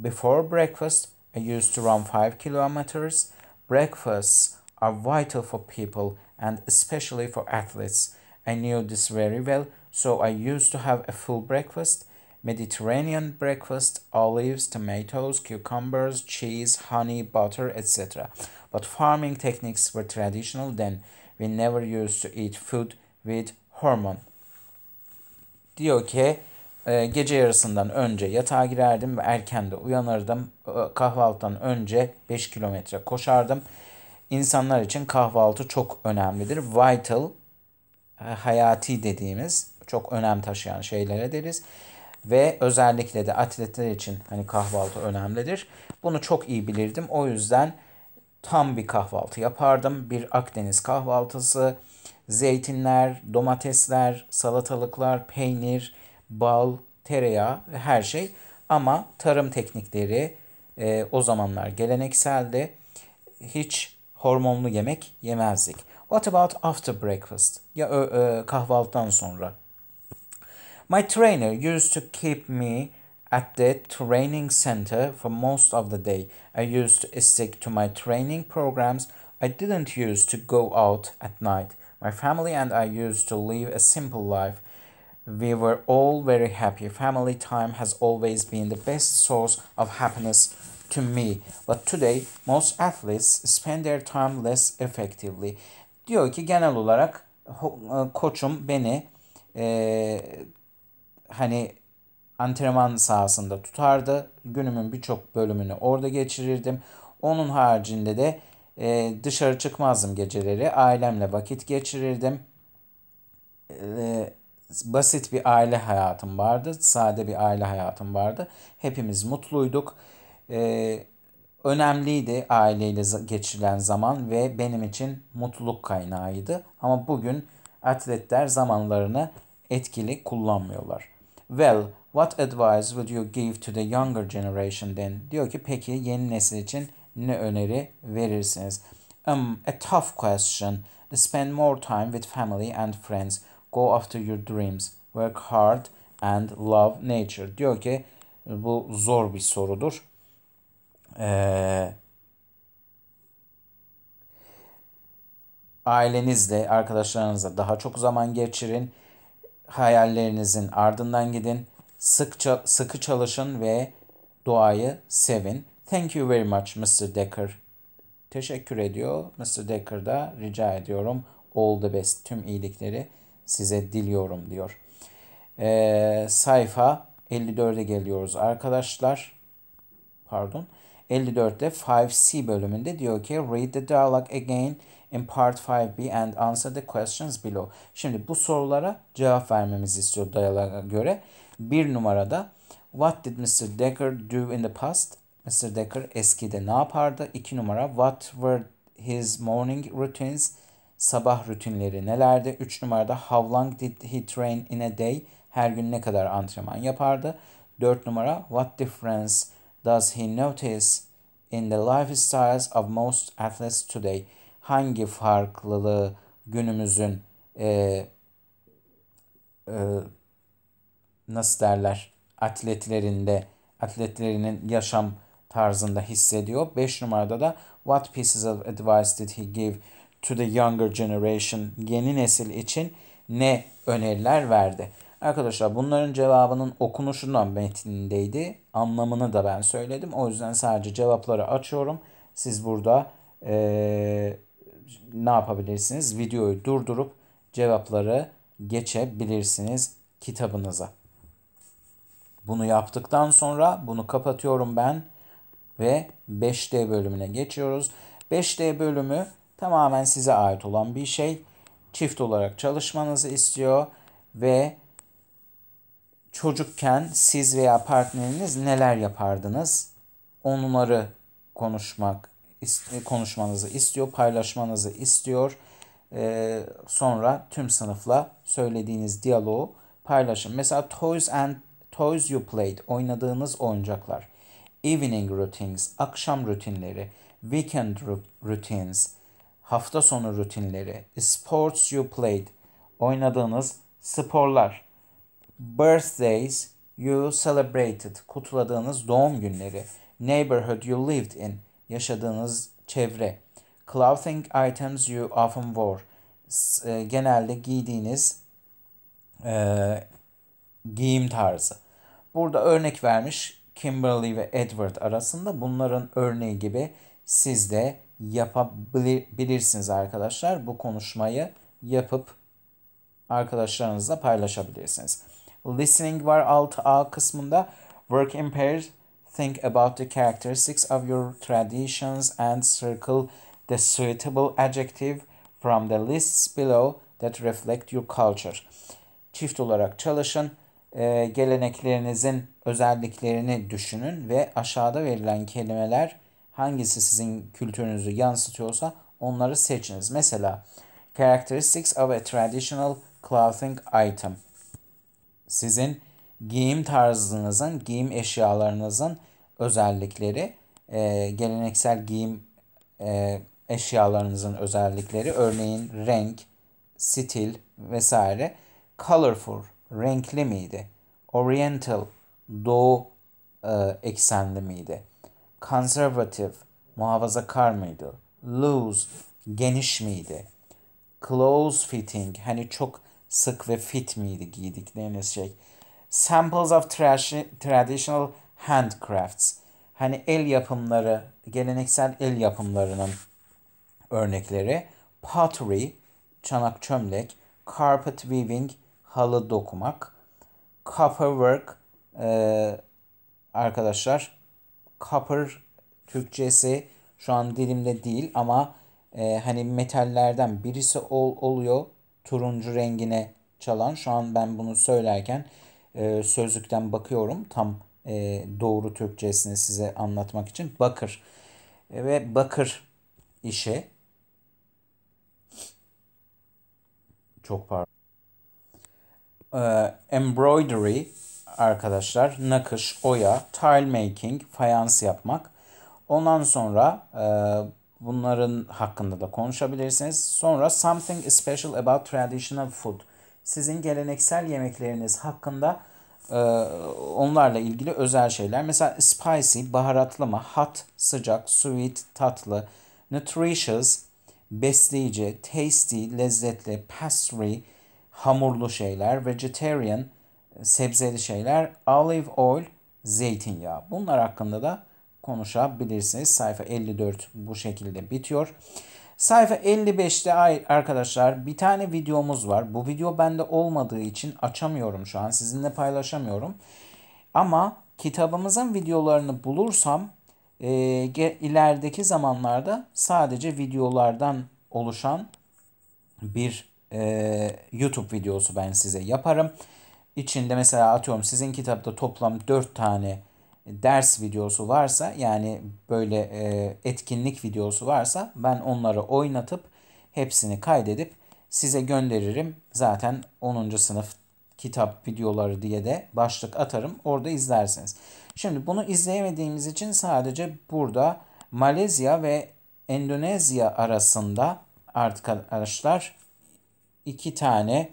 before breakfast, I used to run 5 kilometers. Breakfasts are vital for people and especially for athletes. I knew this very well, so I used to have a full breakfast Mediterranean breakfast, olives, tomatoes, cucumbers, cheese, honey, butter, etc. But farming techniques were traditional then. We never used to eat food with hormon. Diyor ki e, gece yarısından önce yatağa girerdim ve erken de uyanırdım. E, kahvaltıdan önce 5 kilometre koşardım. İnsanlar için kahvaltı çok önemlidir. Vital, e, hayati dediğimiz çok önem taşıyan şeylere deriz. Ve özellikle de atletler için hani kahvaltı önemlidir. Bunu çok iyi bilirdim. O yüzden tam bir kahvaltı yapardım. Bir Akdeniz kahvaltısı, zeytinler, domatesler, salatalıklar, peynir, bal, tereyağı her şey. Ama tarım teknikleri e, o zamanlar gelenekseldi. Hiç hormonlu yemek yemezdik. What about after breakfast? Ya e, kahvaltıdan sonra. My trainer used to keep me At the training center for most of the day, I used to stick to my training programs. I didn't used to go out at night. My family and I used to live a simple life. We were all very happy. Family time has always been the best source of happiness to me. But today most athletes spend their time less effectively. Diyor ki genel olarak e, koçum beni e, hani antrenman sahasında tutardı. Günümün birçok bölümünü orada geçirirdim. Onun haricinde de e, dışarı çıkmazdım geceleri. Ailemle vakit geçirirdim. E, basit bir aile hayatım vardı. Sade bir aile hayatım vardı. Hepimiz mutluyduk. E, önemliydi aileyle geçirilen zaman ve benim için mutluluk kaynağıydı. Ama bugün atletler zamanlarını etkili kullanmıyorlar. Well, what advice would you give to the younger generation then? Diyor ki peki yeni nesil için ne öneri verirsiniz? Um, a tough question. Spend more time with family and friends. Go after your dreams. Work hard and love nature. Diyor ki bu zor bir sorudur. Ee, ailenizle, arkadaşlarınızla daha çok zaman geçirin. Hayallerinizin ardından gidin. Sıkça, sıkı çalışın ve doğayı sevin. Thank you very much Mr. Decker. Teşekkür ediyor. Mr. Decker da rica ediyorum. All the best. Tüm iyilikleri size diliyorum diyor. Ee, sayfa 54'e geliyoruz arkadaşlar. Pardon. 54'te 5C bölümünde diyor ki read the dialogue again in part 5B and answer the questions below. Şimdi bu sorulara cevap vermemizi istiyor diyaloga göre. Bir numarada what did Mr. Decker do in the past? Mr. Decker eskide ne yapardı? 2 numara What were his morning routines? Sabah rutinleri nelerdi? 3 numarada How long did he train in a day? Her gün ne kadar antrenman yapardı? 4 numara What difference does he notice in the lifestyles of most athletes today? Hangi farklılığı günümüzün e, e, nasıl derler atletlerinde atletlerinin yaşam tarzında hissediyor. 5 numarada da what pieces of advice did he give to the younger generation yeni nesil için ne öneriler verdi? Arkadaşlar bunların cevabının okunuşundan metnindeydi. Anlamını da ben söyledim. O yüzden sadece cevapları açıyorum. Siz burada ee, ne yapabilirsiniz? Videoyu durdurup cevapları geçebilirsiniz kitabınıza. Bunu yaptıktan sonra bunu kapatıyorum ben ve 5D bölümüne geçiyoruz. 5D bölümü tamamen size ait olan bir şey. Çift olarak çalışmanızı istiyor ve çocukken siz veya partneriniz neler yapardınız? Onları konuşmak konuşmanızı istiyor, paylaşmanızı istiyor. Ee, sonra tüm sınıfla söylediğiniz diyaloğu paylaşın. Mesela toys and toys you played oynadığınız oyuncaklar evening routines, akşam rutinleri, weekend routines, hafta sonu rutinleri, sports you played, oynadığınız sporlar, birthdays you celebrated, kutladığınız doğum günleri, neighborhood you lived in, yaşadığınız çevre, clothing items you often wore, e, genelde giydiğiniz e, giyim tarzı. Burada örnek vermiş Kimberly ve Edward arasında bunların örneği gibi siz de yapabilirsiniz arkadaşlar. Bu konuşmayı yapıp arkadaşlarınızla paylaşabilirsiniz. Listening var alt A kısmında. Work in pairs. Think about the characteristics of your traditions and circle the suitable adjective from the lists below that reflect your culture. Çift olarak çalışın. E, geleneklerinizin özelliklerini düşünün ve aşağıda verilen kelimeler hangisi sizin kültürünüzü yansıtıyorsa onları seçiniz. Mesela characteristics of a traditional clothing item. Sizin giyim tarzınızın, giyim eşyalarınızın özellikleri, e, geleneksel giyim e, eşyalarınızın özellikleri, örneğin renk, stil vesaire. Colorful, renkli miydi? Oriental, doğu e, eksenli miydi? Conservative, muhafazakar mıydı? Loose, geniş miydi? Close fitting, hani çok sık ve fit miydi giydikleriniz şey? Samples of traditional handcrafts, hani el yapımları, geleneksel el yapımlarının örnekleri. Pottery, çanak çömlek, carpet weaving, halı dokumak. Copper work e, arkadaşlar copper Türkçesi şu an dilimde değil ama e, hani metallerden birisi ol, oluyor turuncu rengine çalan. Şu an ben bunu söylerken e, sözlükten bakıyorum tam e, doğru Türkçesini size anlatmak için. Bakır e, ve bakır işi. Çok pardon. Ee, embroidery arkadaşlar nakış, oya, tile making, fayans yapmak. Ondan sonra e, bunların hakkında da konuşabilirsiniz. Sonra something special about traditional food. Sizin geleneksel yemekleriniz hakkında e, onlarla ilgili özel şeyler. Mesela spicy, baharatlama, hot, sıcak, sweet, tatlı, nutritious, besleyici, tasty, lezzetli, pastry, hamurlu şeyler, vegetarian e, sebzeli şeyler, olive oil zeytinyağı. Bunlar hakkında da konuşabilirsiniz. Sayfa 54 bu şekilde bitiyor. Sayfa 55'te arkadaşlar bir tane videomuz var. Bu video bende olmadığı için açamıyorum şu an. Sizinle paylaşamıyorum. Ama kitabımızın videolarını bulursam e, ilerideki zamanlarda sadece videolardan oluşan bir e, YouTube videosu ben size yaparım. İçinde mesela atıyorum sizin kitapta toplam 4 tane ders videosu varsa yani böyle e, etkinlik videosu varsa ben onları oynatıp hepsini kaydedip size gönderirim. Zaten 10. sınıf kitap videoları diye de başlık atarım. Orada izlersiniz. Şimdi bunu izleyemediğimiz için sadece burada Malezya ve Endonezya arasında artık arkadaşlar iki tane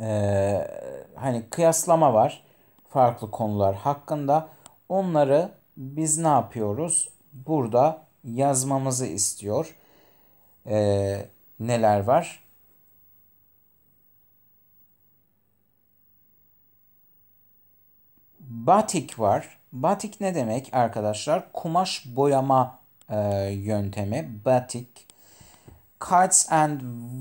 e, hani kıyaslama var farklı konular hakkında. Onları biz ne yapıyoruz? Burada yazmamızı istiyor. E, neler var? Batik var. Batik ne demek arkadaşlar? Kumaş boyama e, yöntemi. Batik kites and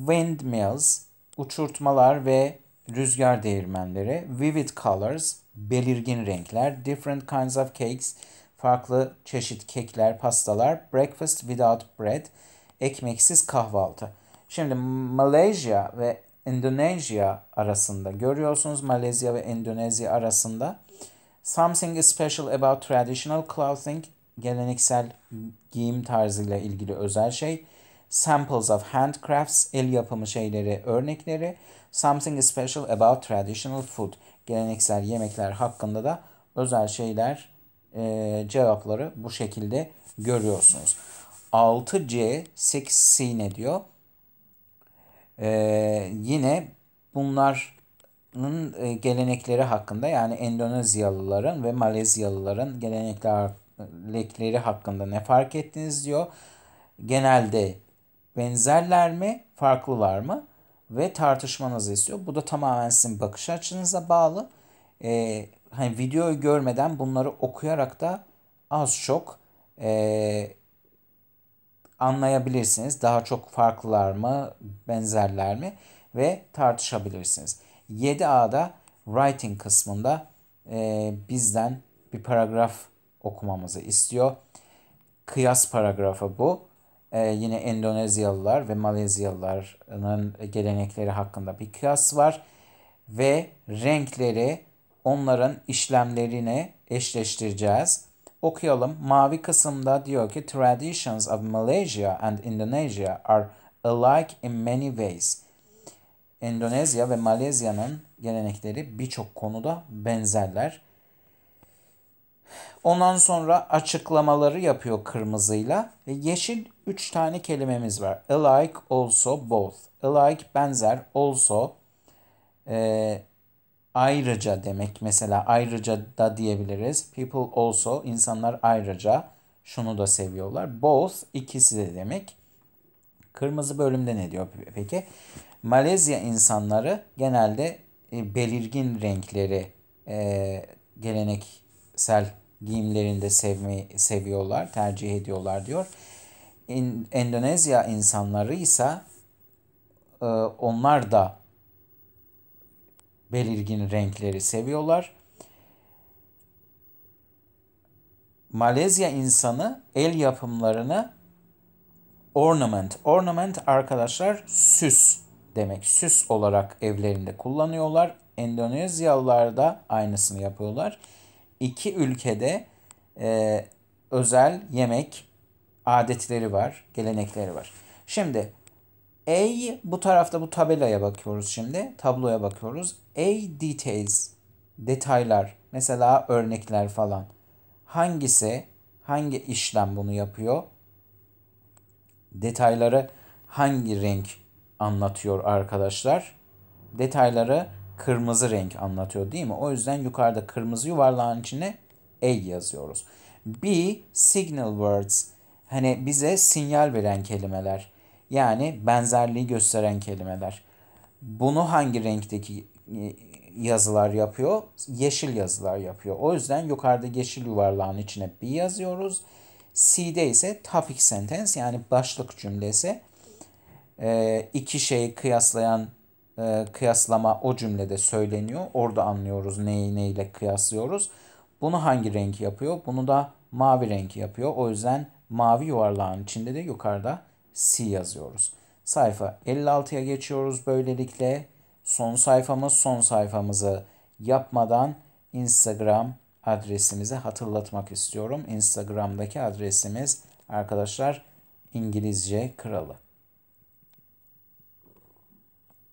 windmills uçurtmalar ve rüzgar değirmenleri, vivid colors belirgin renkler, different kinds of cakes farklı çeşit kekler, pastalar, breakfast without bread ekmeksiz kahvaltı. Şimdi Malezya ve Endonezya arasında görüyorsunuz Malezya ve Endonezya arasında something special about traditional clothing geleneksel giyim tarzıyla ilgili özel şey samples of handcrafts, el yapımı şeyleri örnekleri, something special about traditional food, geleneksel yemekler hakkında da özel şeyler e, cevapları bu şekilde görüyorsunuz. 6C 8C ne diyor? Ee, yine bunların e, gelenekleri hakkında yani Endonezyalıların ve Malezyalıların gelenekleri hakkında ne fark ettiniz diyor. Genelde Benzerler mi, farklılar mı? Ve tartışmanızı istiyor. Bu da tamamen sizin bakış açınıza bağlı. Ee, hani videoyu görmeden bunları okuyarak da az çok e, anlayabilirsiniz. Daha çok farklılar mı, benzerler mi ve tartışabilirsiniz. 7A'da writing kısmında e, bizden bir paragraf okumamızı istiyor. Kıyas paragrafı bu. Ee, yine Endonezyalılar ve Malezyalıların gelenekleri hakkında bir kıyas var. Ve renkleri onların işlemlerine eşleştireceğiz. Okuyalım. Mavi kısımda diyor ki Traditions of Malaysia and Indonesia are alike in many ways. Endonezya ve Malezya'nın gelenekleri birçok konuda benzerler. Ondan sonra açıklamaları yapıyor kırmızıyla yeşil 3 tane kelimemiz var. Alike, also, both. Alike benzer, also e, ayrıca demek. Mesela ayrıca da diyebiliriz. People also insanlar ayrıca şunu da seviyorlar. Both ikisi de demek. Kırmızı bölümde ne diyor peki? Malezya insanları genelde e, belirgin renkleri e, geleneksel giyimlerinde sevmeyi seviyorlar, tercih ediyorlar diyor. Endonezya insanları ise e, onlar da belirgin renkleri seviyorlar. Malezya insanı el yapımlarını ornament, ornament arkadaşlar süs demek. Süs olarak evlerinde kullanıyorlar. Endonezyalılar da aynısını yapıyorlar. İki ülkede e, özel yemek adetleri var, gelenekleri var. Şimdi A bu tarafta bu tabelaya bakıyoruz şimdi. Tabloya bakıyoruz. A details detaylar mesela örnekler falan. Hangisi hangi işlem bunu yapıyor? Detayları hangi renk anlatıyor arkadaşlar? Detayları kırmızı renk anlatıyor değil mi? O yüzden yukarıda kırmızı yuvarlağın içine A yazıyoruz. B signal words hani bize sinyal veren kelimeler. Yani benzerliği gösteren kelimeler. Bunu hangi renkteki e, yazılar yapıyor? Yeşil yazılar yapıyor. O yüzden yukarıda yeşil yuvarlağın içine bir yazıyoruz. C'de ise topic sentence yani başlık cümlesi. Ee, iki şeyi kıyaslayan e, kıyaslama o cümlede söyleniyor. Orada anlıyoruz neyi neyle kıyaslıyoruz. Bunu hangi renk yapıyor? Bunu da mavi renk yapıyor. O yüzden mavi yuvarlağın içinde de yukarıda C yazıyoruz. Sayfa 56'ya geçiyoruz böylelikle. Son sayfamız son sayfamızı yapmadan Instagram adresimizi hatırlatmak istiyorum. Instagram'daki adresimiz arkadaşlar İngilizce Kralı.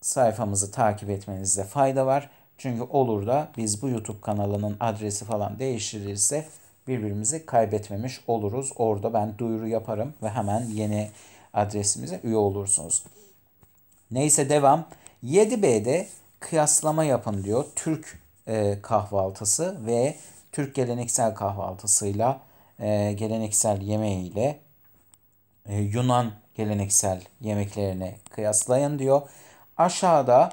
Sayfamızı takip etmenizde fayda var. Çünkü olur da biz bu YouTube kanalının adresi falan değiştirirse birbirimizi kaybetmemiş oluruz. Orada ben duyuru yaparım ve hemen yeni adresimize üye olursunuz. Neyse devam. 7B'de kıyaslama yapın diyor. Türk e, kahvaltısı ve Türk geleneksel kahvaltısıyla e, geleneksel yemeğiyle e, Yunan geleneksel yemeklerini kıyaslayın diyor. Aşağıda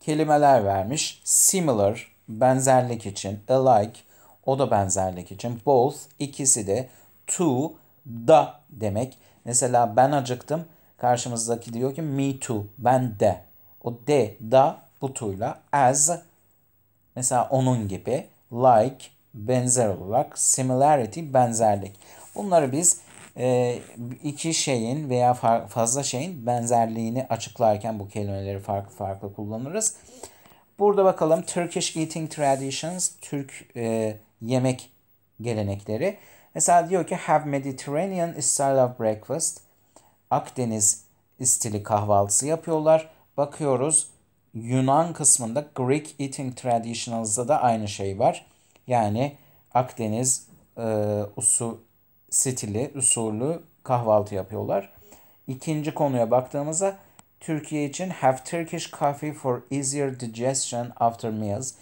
kelimeler vermiş. Similar, benzerlik için, alike, o da benzerlik için. Both ikisi de to da demek. Mesela ben acıktım. Karşımızdaki diyor ki me too. Ben de. O de da bu tuyla as mesela onun gibi like benzer olarak similarity benzerlik. Bunları biz e, iki şeyin veya fazla şeyin benzerliğini açıklarken bu kelimeleri farklı farklı kullanırız. Burada bakalım Turkish Eating Traditions, Türk e, yemek gelenekleri. Mesela diyor ki have Mediterranean style of breakfast. Akdeniz stili kahvaltısı yapıyorlar. Bakıyoruz Yunan kısmında Greek eating traditionals'da da aynı şey var. Yani Akdeniz e, usul stili, usulü kahvaltı yapıyorlar. İkinci konuya baktığımızda Türkiye için have Turkish coffee for easier digestion after meals.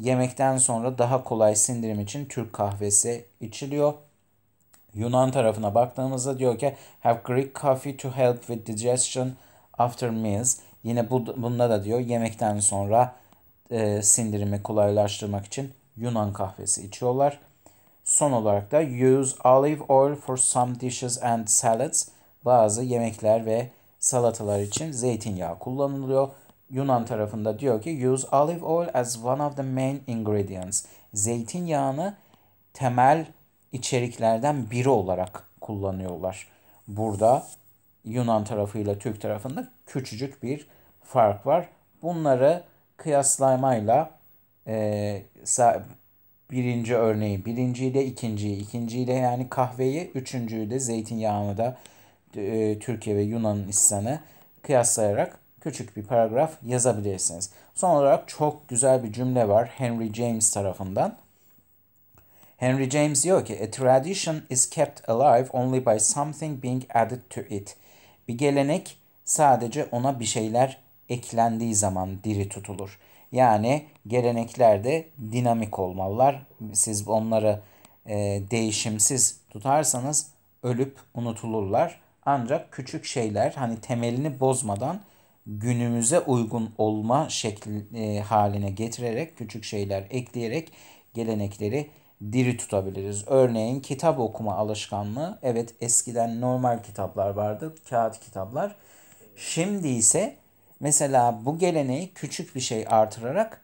Yemekten sonra daha kolay sindirim için Türk kahvesi içiliyor. Yunan tarafına baktığımızda diyor ki have Greek coffee to help with digestion after meals. Yine bu, bunda da diyor yemekten sonra e, sindirimi kolaylaştırmak için Yunan kahvesi içiyorlar. Son olarak da use olive oil for some dishes and salads. Bazı yemekler ve salatalar için zeytinyağı kullanılıyor. Yunan tarafında diyor ki use olive oil as one of the main ingredients. Zeytinyağını temel içeriklerden biri olarak kullanıyorlar. Burada Yunan tarafıyla Türk tarafında küçücük bir fark var. Bunları kıyaslamayla e, birinci örneği, birinciyi de ikinciyi, ikinciyi de yani kahveyi, üçüncüyü de zeytinyağını da e, Türkiye ve Yunan'ın isyanı kıyaslayarak küçük bir paragraf yazabilirsiniz. Son olarak çok güzel bir cümle var Henry James tarafından. Henry James diyor ki a tradition is kept alive only by something being added to it. Bir gelenek sadece ona bir şeyler eklendiği zaman diri tutulur. Yani gelenekler de dinamik olmalılar. Siz onları e, değişimsiz tutarsanız ölüp unutulurlar. Ancak küçük şeyler hani temelini bozmadan günümüze uygun olma şekli e, haline getirerek küçük şeyler ekleyerek gelenekleri diri tutabiliriz. Örneğin kitap okuma alışkanlığı. Evet eskiden normal kitaplar vardı, kağıt kitaplar. Şimdi ise mesela bu geleneği küçük bir şey artırarak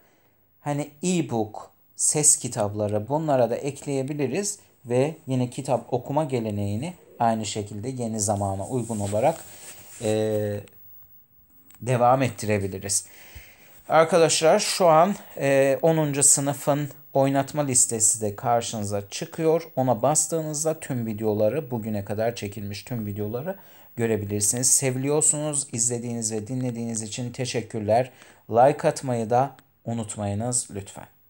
hani e-book, ses kitapları bunlara da ekleyebiliriz ve yine kitap okuma geleneğini aynı şekilde yeni zamana uygun olarak e, devam ettirebiliriz. Arkadaşlar şu an e, 10. sınıfın oynatma listesi de karşınıza çıkıyor. Ona bastığınızda tüm videoları bugüne kadar çekilmiş tüm videoları görebilirsiniz. Seviliyorsunuz. İzlediğiniz ve dinlediğiniz için teşekkürler. Like atmayı da unutmayınız lütfen.